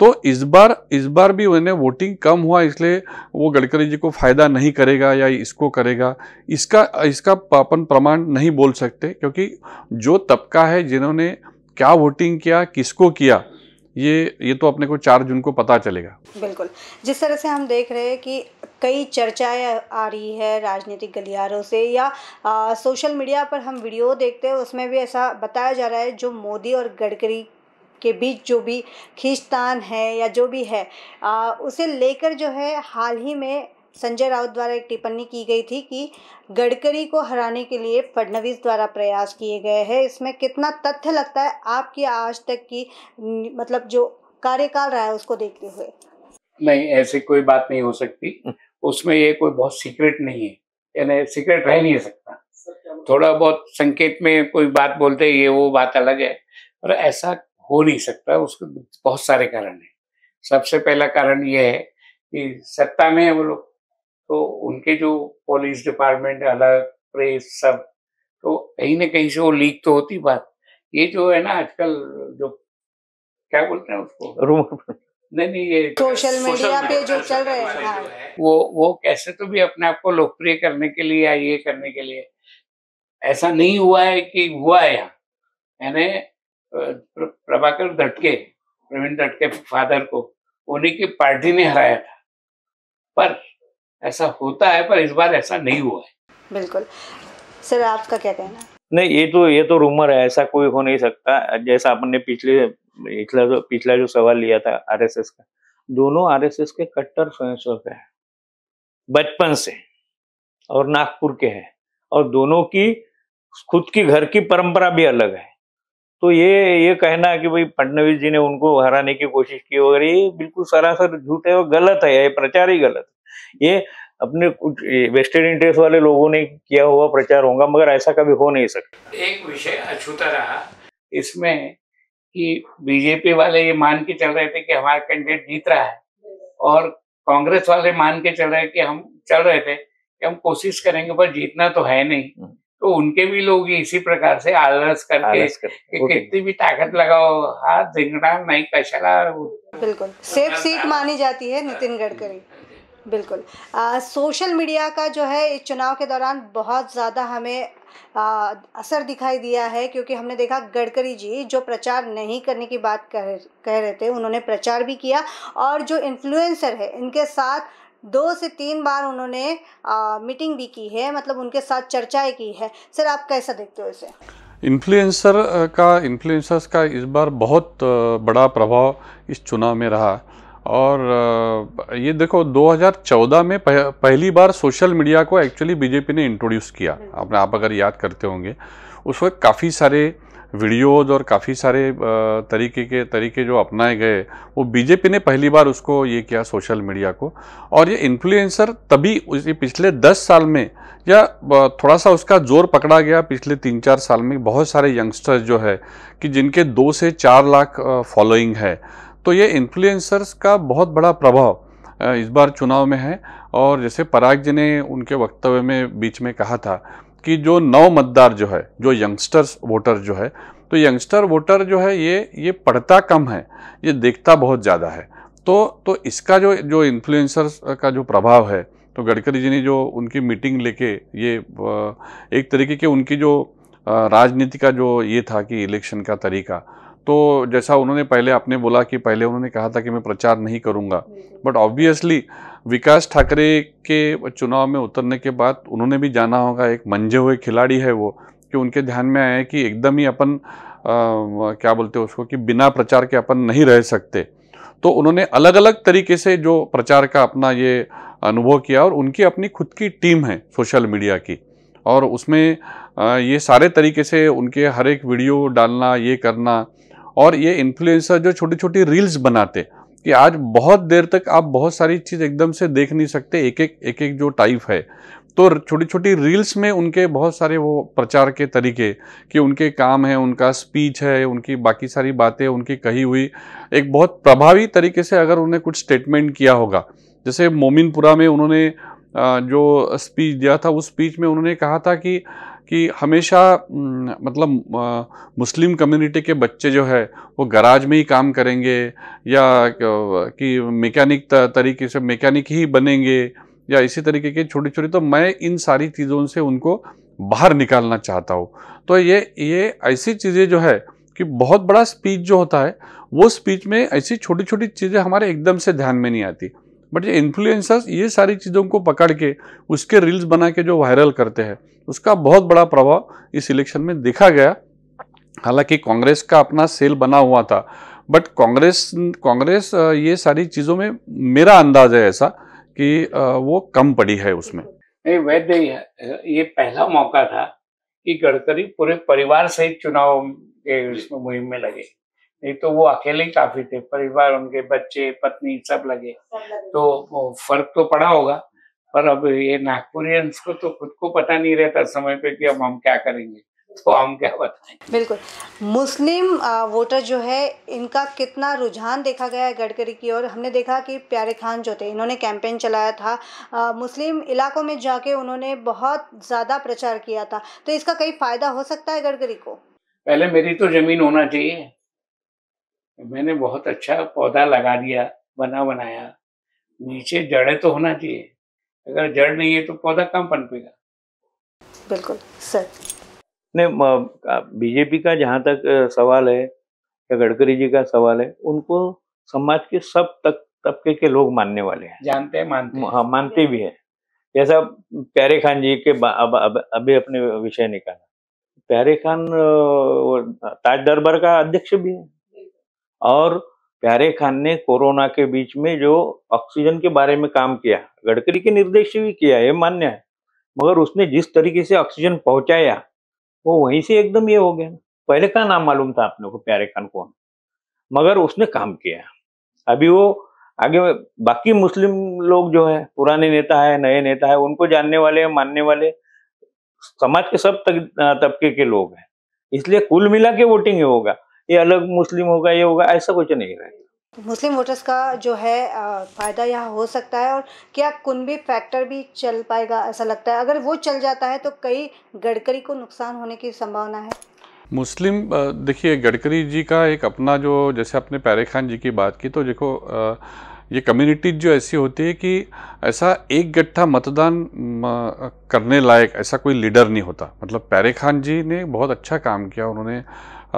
तो इस बार इस बार भी उन्हें वोटिंग कम हुआ इसलिए वो गडकरी जी को फायदा नहीं करेगा या इसको करेगा इसका इसका अपन प्रमाण नहीं बोल सकते क्योंकि जो तबका है जिन्होंने क्या वोटिंग किया किसको किया ये ये तो अपने को चार जून को पता चलेगा बिल्कुल जिस तरह से हम देख रहे हैं कि कई चर्चाएं आ रही है राजनीतिक गलियारों से या आ, सोशल मीडिया पर हम वीडियो देखते हैं उसमें भी ऐसा बताया जा रहा है जो मोदी और गडकरी के बीच जो भी खींचतान है या जो भी है आ, उसे लेकर जो है हाल ही में संजय राउत द्वारा एक टिप्पणी की गई थी कि गडकरी को हराने के लिए फडणवीस द्वारा प्रयास किए गए हैं इसमें कितना तथ्य लगता है आपकी आज तक की मतलब जो कार्यकाल रहा है उसको देखते हुए नहीं ऐसी कोई बात नहीं हो सकती उसमें ये कोई बहुत सीक्रेट नहीं है यानी सीक्रेट रह नहीं सकता थोड़ा बहुत संकेत में कोई बात बोलते ये वो बात अलग है पर ऐसा हो नहीं सकता उसके बहुत सारे कारण है सबसे पहला कारण ये है कि सत्ता में वो लोग तो उनके जो पुलिस डिपार्टमेंट अलग प्रेस सब तो कहीं ना कहीं से वो लीक तो होती बात ये जो है ना आजकल जो क्या बोलते हैं उसको नहीं नहीं ये सोशल मीडिया पे जो चल रहे हैं हाँ। वो वो कैसे तो भी अपने आप को लोकप्रिय करने के लिए या ये करने के लिए ऐसा नहीं हुआ है कि हुआ है यहाँ मैंने प्रभाकर धटके प्रवीण धटके फादर को उन्हीं की पार्टी ने हराया था पर ऐसा होता है पर इस बार ऐसा नहीं हुआ है बिल्कुल सर आपका क्या कहना नहीं ये तो ये तो रूमर है ऐसा कोई हो नहीं सकता जैसा आपने पिछले पिछला जो पिछला जो सवाल लिया था आरएसएस का दोनों आरएसएस के कट्टर स्वयंसेवक है बचपन से और नागपुर के हैं और दोनों की खुद की घर की परंपरा भी अलग है तो ये ये कहना कि भाई फडनवीस जी ने उनको हराने की कोशिश की वगैरह ये बिल्कुल सरासर झूठ है और गलत है ये प्रचार ही गलत है ये अपने कुछ इंटरेस्ट वाले लोगों ने किया हुआ प्रचार होगा मगर ऐसा कभी हो नहीं सकता एक विषय अछूता रहा इसमें कि बीजेपी वाले ये मान के चल रहे थे कि हमारा कैंडिडेट जीत रहा है और कांग्रेस वाले मान के चल रहे कि हम चल रहे थे कि हम कोशिश करेंगे पर जीतना तो है नहीं हम्म। तो उनके भी लोग इसी प्रकार से आलस करके कर, कि कितनी भी ताकत लगाओ हाथ झिंगड़ा नहीं कशाला बिल्कुल सेफ तो सीट मानी जाती है नितिन गडकरी बिल्कुल आ, सोशल मीडिया का जो है इस चुनाव के दौरान बहुत ज़्यादा हमें आ, असर दिखाई दिया है क्योंकि हमने देखा गडकरी जी जो प्रचार नहीं करने की बात कह कह रहे थे उन्होंने प्रचार भी किया और जो इन्फ्लुएंसर है इनके साथ दो से तीन बार उन्होंने आ, मीटिंग भी की है मतलब उनके साथ चर्चाएं की है सर आप कैसा देखते हो इसे इन्फ्लुएंसर का इन्फ्लुएंसर्स का इस बार बहुत बड़ा प्रभाव इस चुनाव में रहा और ये देखो 2014 में पह, पहली बार सोशल मीडिया को एक्चुअली बीजेपी ने इंट्रोड्यूस किया अपने आप अगर याद करते होंगे उस वक्त काफ़ी सारे वीडियोज और काफ़ी सारे तरीके के तरीके जो अपनाए गए वो बीजेपी ने पहली बार उसको ये किया सोशल मीडिया को और ये इन्फ्लुएंसर तभी पिछले दस साल में या थोड़ा सा उसका जोर पकड़ा गया पिछले तीन चार साल में बहुत सारे यंगस्टर्स जो है कि जिनके दो से चार लाख फॉलोइंग है तो ये इन्फ्लुएंसर्स का बहुत बड़ा प्रभाव इस बार चुनाव में है और जैसे पराग जी ने उनके वक्तव्य में बीच में कहा था कि जो नौ मतदार जो है जो यंगस्टर्स वोटर जो है तो यंगस्टर वोटर जो है ये ये पढ़ता कम है ये देखता बहुत ज़्यादा है तो तो इसका जो जो इन्फ्लुएंसर्स का जो प्रभाव है तो गडकरी जी ने जो उनकी मीटिंग लेके ये एक तरीके के उनकी जो राजनीति का जो ये था कि इलेक्शन का तरीका तो जैसा उन्होंने पहले आपने बोला कि पहले उन्होंने कहा था कि मैं प्रचार नहीं करूंगा बट ऑब्वियसली विकास ठाकरे के चुनाव में उतरने के बाद उन्होंने भी जाना होगा एक मंझे हुए खिलाड़ी है वो कि उनके ध्यान में आया कि एकदम ही अपन आ, क्या बोलते हैं उसको कि बिना प्रचार के अपन नहीं रह सकते तो उन्होंने अलग अलग तरीके से जो प्रचार का अपना ये अनुभव किया और उनकी अपनी खुद की टीम है सोशल मीडिया की और उसमें ये सारे तरीके से उनके हर एक वीडियो डालना ये करना और ये इन्फ्लुएंसर जो छोटी छोटी रील्स बनाते कि आज बहुत देर तक आप बहुत सारी चीज़ एकदम से देख नहीं सकते एक एक एक एक जो टाइप है तो छोटी छोटी रील्स में उनके बहुत सारे वो प्रचार के तरीके कि उनके काम है उनका स्पीच है उनकी बाकी सारी बातें उनकी कही हुई एक बहुत प्रभावी तरीके से अगर उन्हें कुछ स्टेटमेंट किया होगा जैसे मोमिनपुरा में उन्होंने जो स्पीच दिया था उस स्पीच में उन्होंने कहा था कि कि हमेशा मतलब मुस्लिम कम्युनिटी के बच्चे जो है वो गराज में ही काम करेंगे या कि मैकेनिक तरीके से मैकेनिक ही बनेंगे या इसी तरीके की छोटी छोटी तो मैं इन सारी चीज़ों से उनको बाहर निकालना चाहता हूँ तो ये ये ऐसी चीज़ें जो है कि बहुत बड़ा स्पीच जो होता है वो स्पीच में ऐसी छोटी छोटी चीज़ें हमारे एकदम से ध्यान में नहीं आती बट ये इन्फ्लुएंसर्स ये सारी चीज़ों को पकड़ के उसके रील्स बना के जो वायरल करते हैं उसका बहुत बड़ा प्रभाव इस इलेक्शन में देखा गया हालांकि कांग्रेस का अपना सेल बना हुआ था बट कांग्रेस कांग्रेस ये सारी चीज़ों में मेरा अंदाज है ऐसा कि वो कम पड़ी है उसमें नहीं वैद्य ये पहला मौका था कि गडकरी पूरे परिवार सहित चुनाव मुहिम में लगे नहीं तो वो अकेले ही काफी थे परिवार उनके बच्चे पत्नी सब लगे तो फर्क तो पड़ा होगा पर अब ये नागपुरियंस को तो खुद को पता नहीं रहता समय पे कि अब हम क्या करेंगे तो हम क्या बताएं बिल्कुल मुस्लिम वोटर जो है इनका कितना रुझान देखा गया है गडकरी की ओर हमने देखा कि प्यारे खान जो थे इन्होंने कैंपेन चलाया था आ, मुस्लिम इलाकों में जाके उन्होंने बहुत ज़्यादा प्रचार किया था तो इसका कई फायदा हो सकता है गडकरी को पहले मेरी तो जमीन होना चाहिए मैंने बहुत अच्छा पौधा लगा दिया बना बनाया नीचे जड़े तो होना चाहिए अगर जड़ नहीं है तो पौधा कम पनपेगा बिल्कुल सर नहीं बीजेपी का जहाँ तक सवाल है या गडकरी जी का सवाल है उनको समाज के सब तक तबके के लोग मानने वाले हैं जानते हैं मानते हाँ मानते भी हैं जैसा प्यारे खान जी के अब, अब अभी अपने विषय निकाला प्यारे खान ताज दरबार का अध्यक्ष भी है और प्यारे खान ने कोरोना के बीच में जो ऑक्सीजन के बारे में काम किया गडकरी के निर्देश से भी किया ये मान्य है मगर उसने जिस तरीके से ऑक्सीजन पहुंचाया वो वहीं से एकदम ये हो गया पहले का नाम मालूम था आपने को प्यारे खान कौन मगर उसने काम किया अभी वो आगे बाकी मुस्लिम लोग जो है पुराने नेता है नए नेता है उनको जानने वाले मानने वाले समाज के सब तबके के लोग हैं इसलिए कुल मिला के वोटिंग होगा ये अलग मुस्लिम होगा ये होगा ऐसा कुछ नहीं रहेगा मुस्लिम वोटर्स का जो है फ़ायदा यहाँ हो सकता है और क्या कुनबी फैक्टर भी चल पाएगा ऐसा लगता है अगर वो चल जाता है तो कई गडकरी को नुकसान होने की संभावना है मुस्लिम देखिए गडकरी जी का एक अपना जो जैसे अपने पैरे खान जी की बात की तो देखो ये कम्युनिटी जो ऐसी होती है कि ऐसा एक गट्ठा मतदान करने लायक ऐसा कोई लीडर नहीं होता मतलब पैरे खान जी ने बहुत अच्छा काम किया उन्होंने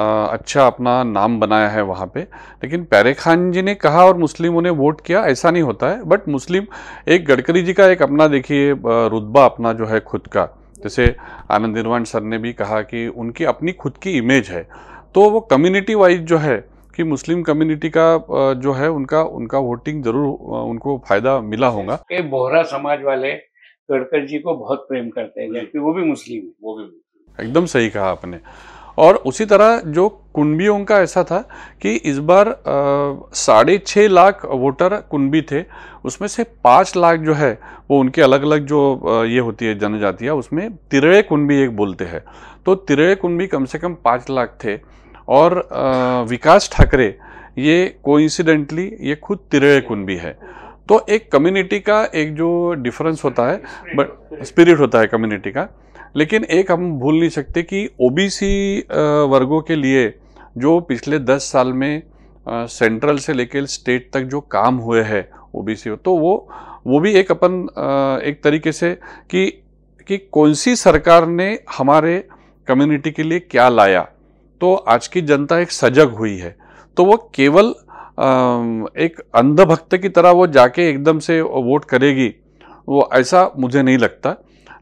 अच्छा अपना नाम बनाया है वहाँ पे लेकिन पैरे खान जी ने कहा और मुस्लिमों ने वोट किया ऐसा नहीं होता है बट मुस्लिम एक गडकरी जी का एक अपना देखिए रुतबा अपना जो है खुद का जैसे आनंद निर्वाण सर ने भी कहा कि उनकी अपनी खुद की इमेज है तो वो कम्युनिटी वाइज जो है कि मुस्लिम कम्युनिटी का जो है उनका उनका वोटिंग जरूर उनको फायदा मिला होगा बोहरा समाज वाले गडकर जी को बहुत प्रेम करते हैं क्योंकि वो भी मुस्लिम है वो भी एकदम सही कहा आपने और उसी तरह जो कुंबियों का ऐसा था कि इस बार साढ़े छः लाख वोटर कुंबी थे उसमें से पाँच लाख जो है वो उनके अलग अलग जो ये होती है जनजातियाँ उसमें तिरड़े कुंबी एक बोलते हैं तो तिरड़े कुंबी कम से कम पाँच लाख थे और विकास ठाकरे ये कोइंसिडेंटली ये खुद तिरड़े कुंबी है तो एक कम्युनिटी का एक जो डिफरेंस होता है बट स्पिरिट होता है कम्युनिटी का लेकिन एक हम भूल नहीं सकते कि ओबीसी वर्गों के लिए जो पिछले दस साल में सेंट्रल से लेकर स्टेट तक जो काम हुए हैं ओबीसी तो वो वो भी एक अपन एक तरीके से कि कि कौन सी सरकार ने हमारे कम्युनिटी के लिए क्या लाया तो आज की जनता एक सजग हुई है तो वो केवल एक अंधभक्त की तरह वो जाके एकदम से वोट करेगी वो ऐसा मुझे नहीं लगता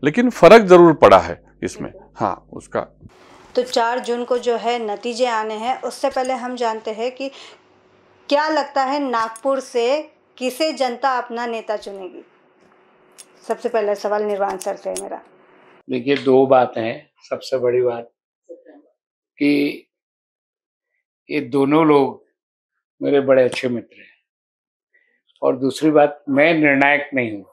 लेकिन फ़र्क ज़रूर पड़ा है इसमें हम्म। हाँ उसका तो चार जून को जो है नतीजे आने हैं उससे पहले हम जानते हैं कि क्या लगता है नागपुर से किसे जनता अपना नेता चुनेगी सबसे पहला सवाल निर्वाण सर से है मेरा देखिए दो बात है सबसे बड़ी बात कि ये दोनों लोग मेरे बड़े अच्छे मित्र हैं और दूसरी बात मैं निर्णायक नहीं हूँ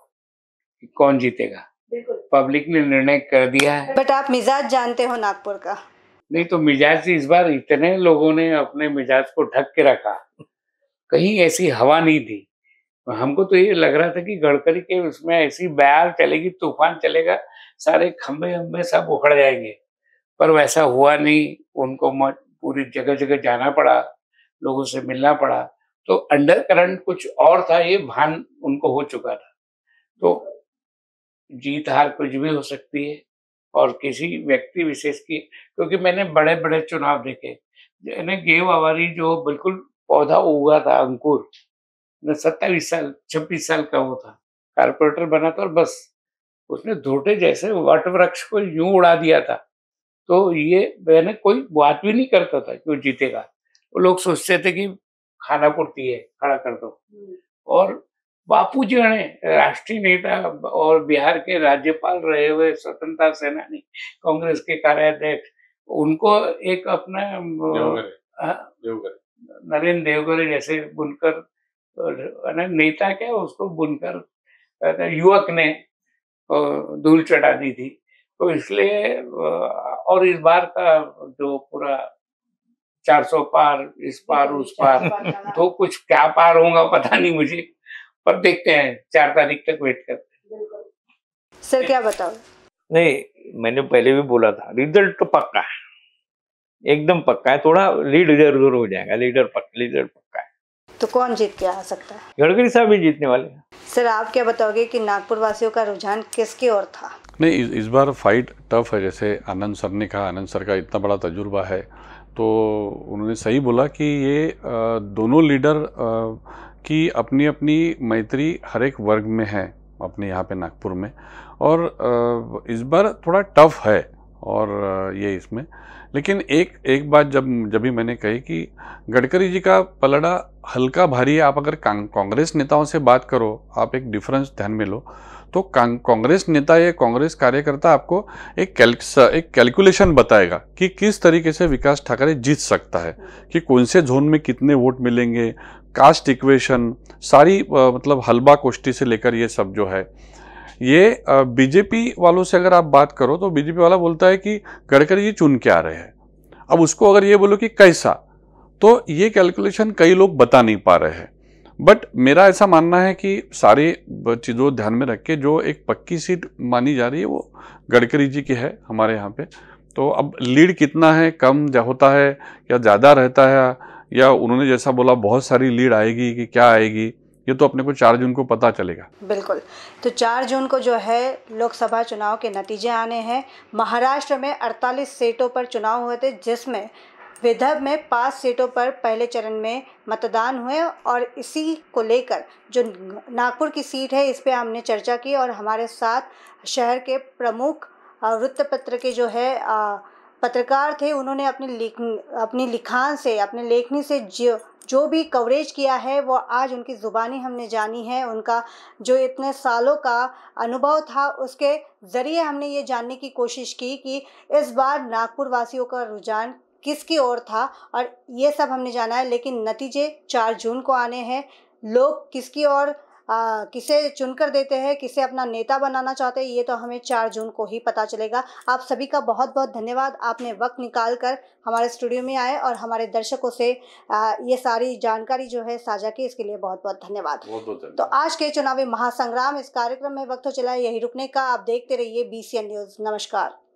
कि कौन जीतेगा पब्लिक ने निर्णय कर दिया है बट आप मिजाज जानते हो नागपुर का नहीं तो मिजाज इस बार इतने लोगों ने अपने मिजाज को ढक के रखा कहीं ऐसी हवा नहीं थी हमको तो ये लग रहा था कि गडकरी के उसमें ऐसी बयार चलेगी तूफान चलेगा सारे खम्भे वम्बे सब उखड़ जाएंगे पर वैसा हुआ नहीं उनको पूरी जगह जगह जाना पड़ा लोगों से मिलना पड़ा तो अंडर करंट कुछ और था ये भान उनको हो चुका था तो जीत हार कुछ भी हो सकती है और किसी व्यक्ति विशेष की क्योंकि मैंने बड़े बड़े चुनाव देखे यानी गेव आवारी जो बिल्कुल पौधा उगा था अंकुर सत्ताईस साल छब्बीस साल का वो था कारपोरेटर बना था और बस उसने धोटे जैसे वट वृक्ष को यूं उड़ा दिया था तो ये मैंने कोई बात भी नहीं करता था कि वो जीतेगा वो लोग सोचते थे कि खाना कुर्ती है खड़ा कर दो हम्म। और बापू जी है राष्ट्रीय नेता और बिहार के राज्यपाल रहे हुए स्वतंत्रता सेनानी कांग्रेस के कार्याध्यक्ष उनको एक अपना हाँ। नरेंद्र देवगर जैसे बुनकर नेता क्या उसको बुनकर युवक ने धूल चढ़ा दी थी तो इसलिए और इस बार का जो पूरा 400 पार इस पार उस पार तो कुछ क्या पार होगा पता नहीं मुझे पर देखते हैं चार तारीख तक वेट करते हैं सर क्या बताओ नहीं मैंने पहले भी बोला था रिजल्ट तो पक्का है एकदम पक्का है थोड़ा लीड जरूर हो जाएगा लीडर पक, लीडर पक्का है तो कौन जीत के आ सकता है गडकरी साहब ही जीतने वाले सर आप क्या बताओगे कि नागपुर वासियों का रुझान किसकी ओर था नहीं इस, इस बार फाइट टफ है जैसे आनंद सर ने कहा आनंद सर का इतना बड़ा तजुर्बा है तो उन्होंने सही बोला कि ये दोनों लीडर कि अपनी अपनी मैत्री हर एक वर्ग में है अपने यहाँ पे नागपुर में और इस बार थोड़ा टफ है और ये इसमें लेकिन एक एक बात जब जब भी मैंने कही कि गडकरी जी का पलड़ा हल्का भारी है आप अगर कांग्रेस नेताओं से बात करो आप एक डिफरेंस ध्यान में लो तो कांग्रेस नेता या कांग्रेस कार्यकर्ता आपको एक कैल एक कैलकुलेशन बताएगा कि किस तरीके से विकास ठाकरे जीत सकता है कि कौन से जोन में कितने वोट मिलेंगे कास्ट इक्वेशन सारी मतलब हलबा कोष्टी से लेकर ये सब जो है ये बीजेपी वालों से अगर आप बात करो तो बीजेपी वाला बोलता है कि गडकरी जी चुन के आ रहे हैं अब उसको अगर ये बोलो कि कैसा तो ये कैलकुलेशन कई लोग बता नहीं पा रहे हैं बट मेरा ऐसा मानना है कि सारे चीज़ों ध्यान में रख के जो एक पक्की सीट मानी जा रही है वो गडकरी जी की है हमारे यहाँ पे तो अब लीड कितना है कम होता है या ज़्यादा रहता है या उन्होंने जैसा बोला बहुत सारी लीड आएगी कि क्या आएगी ये तो अपने को चार जून को पता चलेगा बिल्कुल तो चार जून को जो है लोकसभा चुनाव के नतीजे आने हैं महाराष्ट्र में 48 सीटों पर चुनाव हुए थे जिसमें विदर्भ में पाँच सीटों पर पहले चरण में मतदान हुए और इसी को लेकर जो नागपुर की सीट है इस पर हमने चर्चा की और हमारे साथ शहर के प्रमुख वृत्त पत्र के जो है आ, पत्रकार थे उन्होंने अपनी लिख अपनी लिखान से अपने लेखनी से जो जो भी कवरेज किया है वो आज उनकी ज़ुबानी हमने जानी है उनका जो इतने सालों का अनुभव था उसके ज़रिए हमने ये जानने की कोशिश की कि इस बार नागपुर वासियों का रुझान किसकी ओर था और ये सब हमने जाना है लेकिन नतीजे चार जून को आने हैं लोग किसकी ओर आ, किसे चुनकर देते हैं किसे अपना नेता बनाना चाहते हैं ये तो हमें चार जून को ही पता चलेगा आप सभी का बहुत बहुत धन्यवाद आपने वक्त निकाल कर हमारे स्टूडियो में आए और हमारे दर्शकों से आ, ये सारी जानकारी जो है साझा की इसके लिए बहुत बहुत धन्यवाद तो आज के चुनावी महासंग्राम इस कार्यक्रम में वक्त तो चला यही रुकने का आप देखते रहिए बी न्यूज़ नमस्कार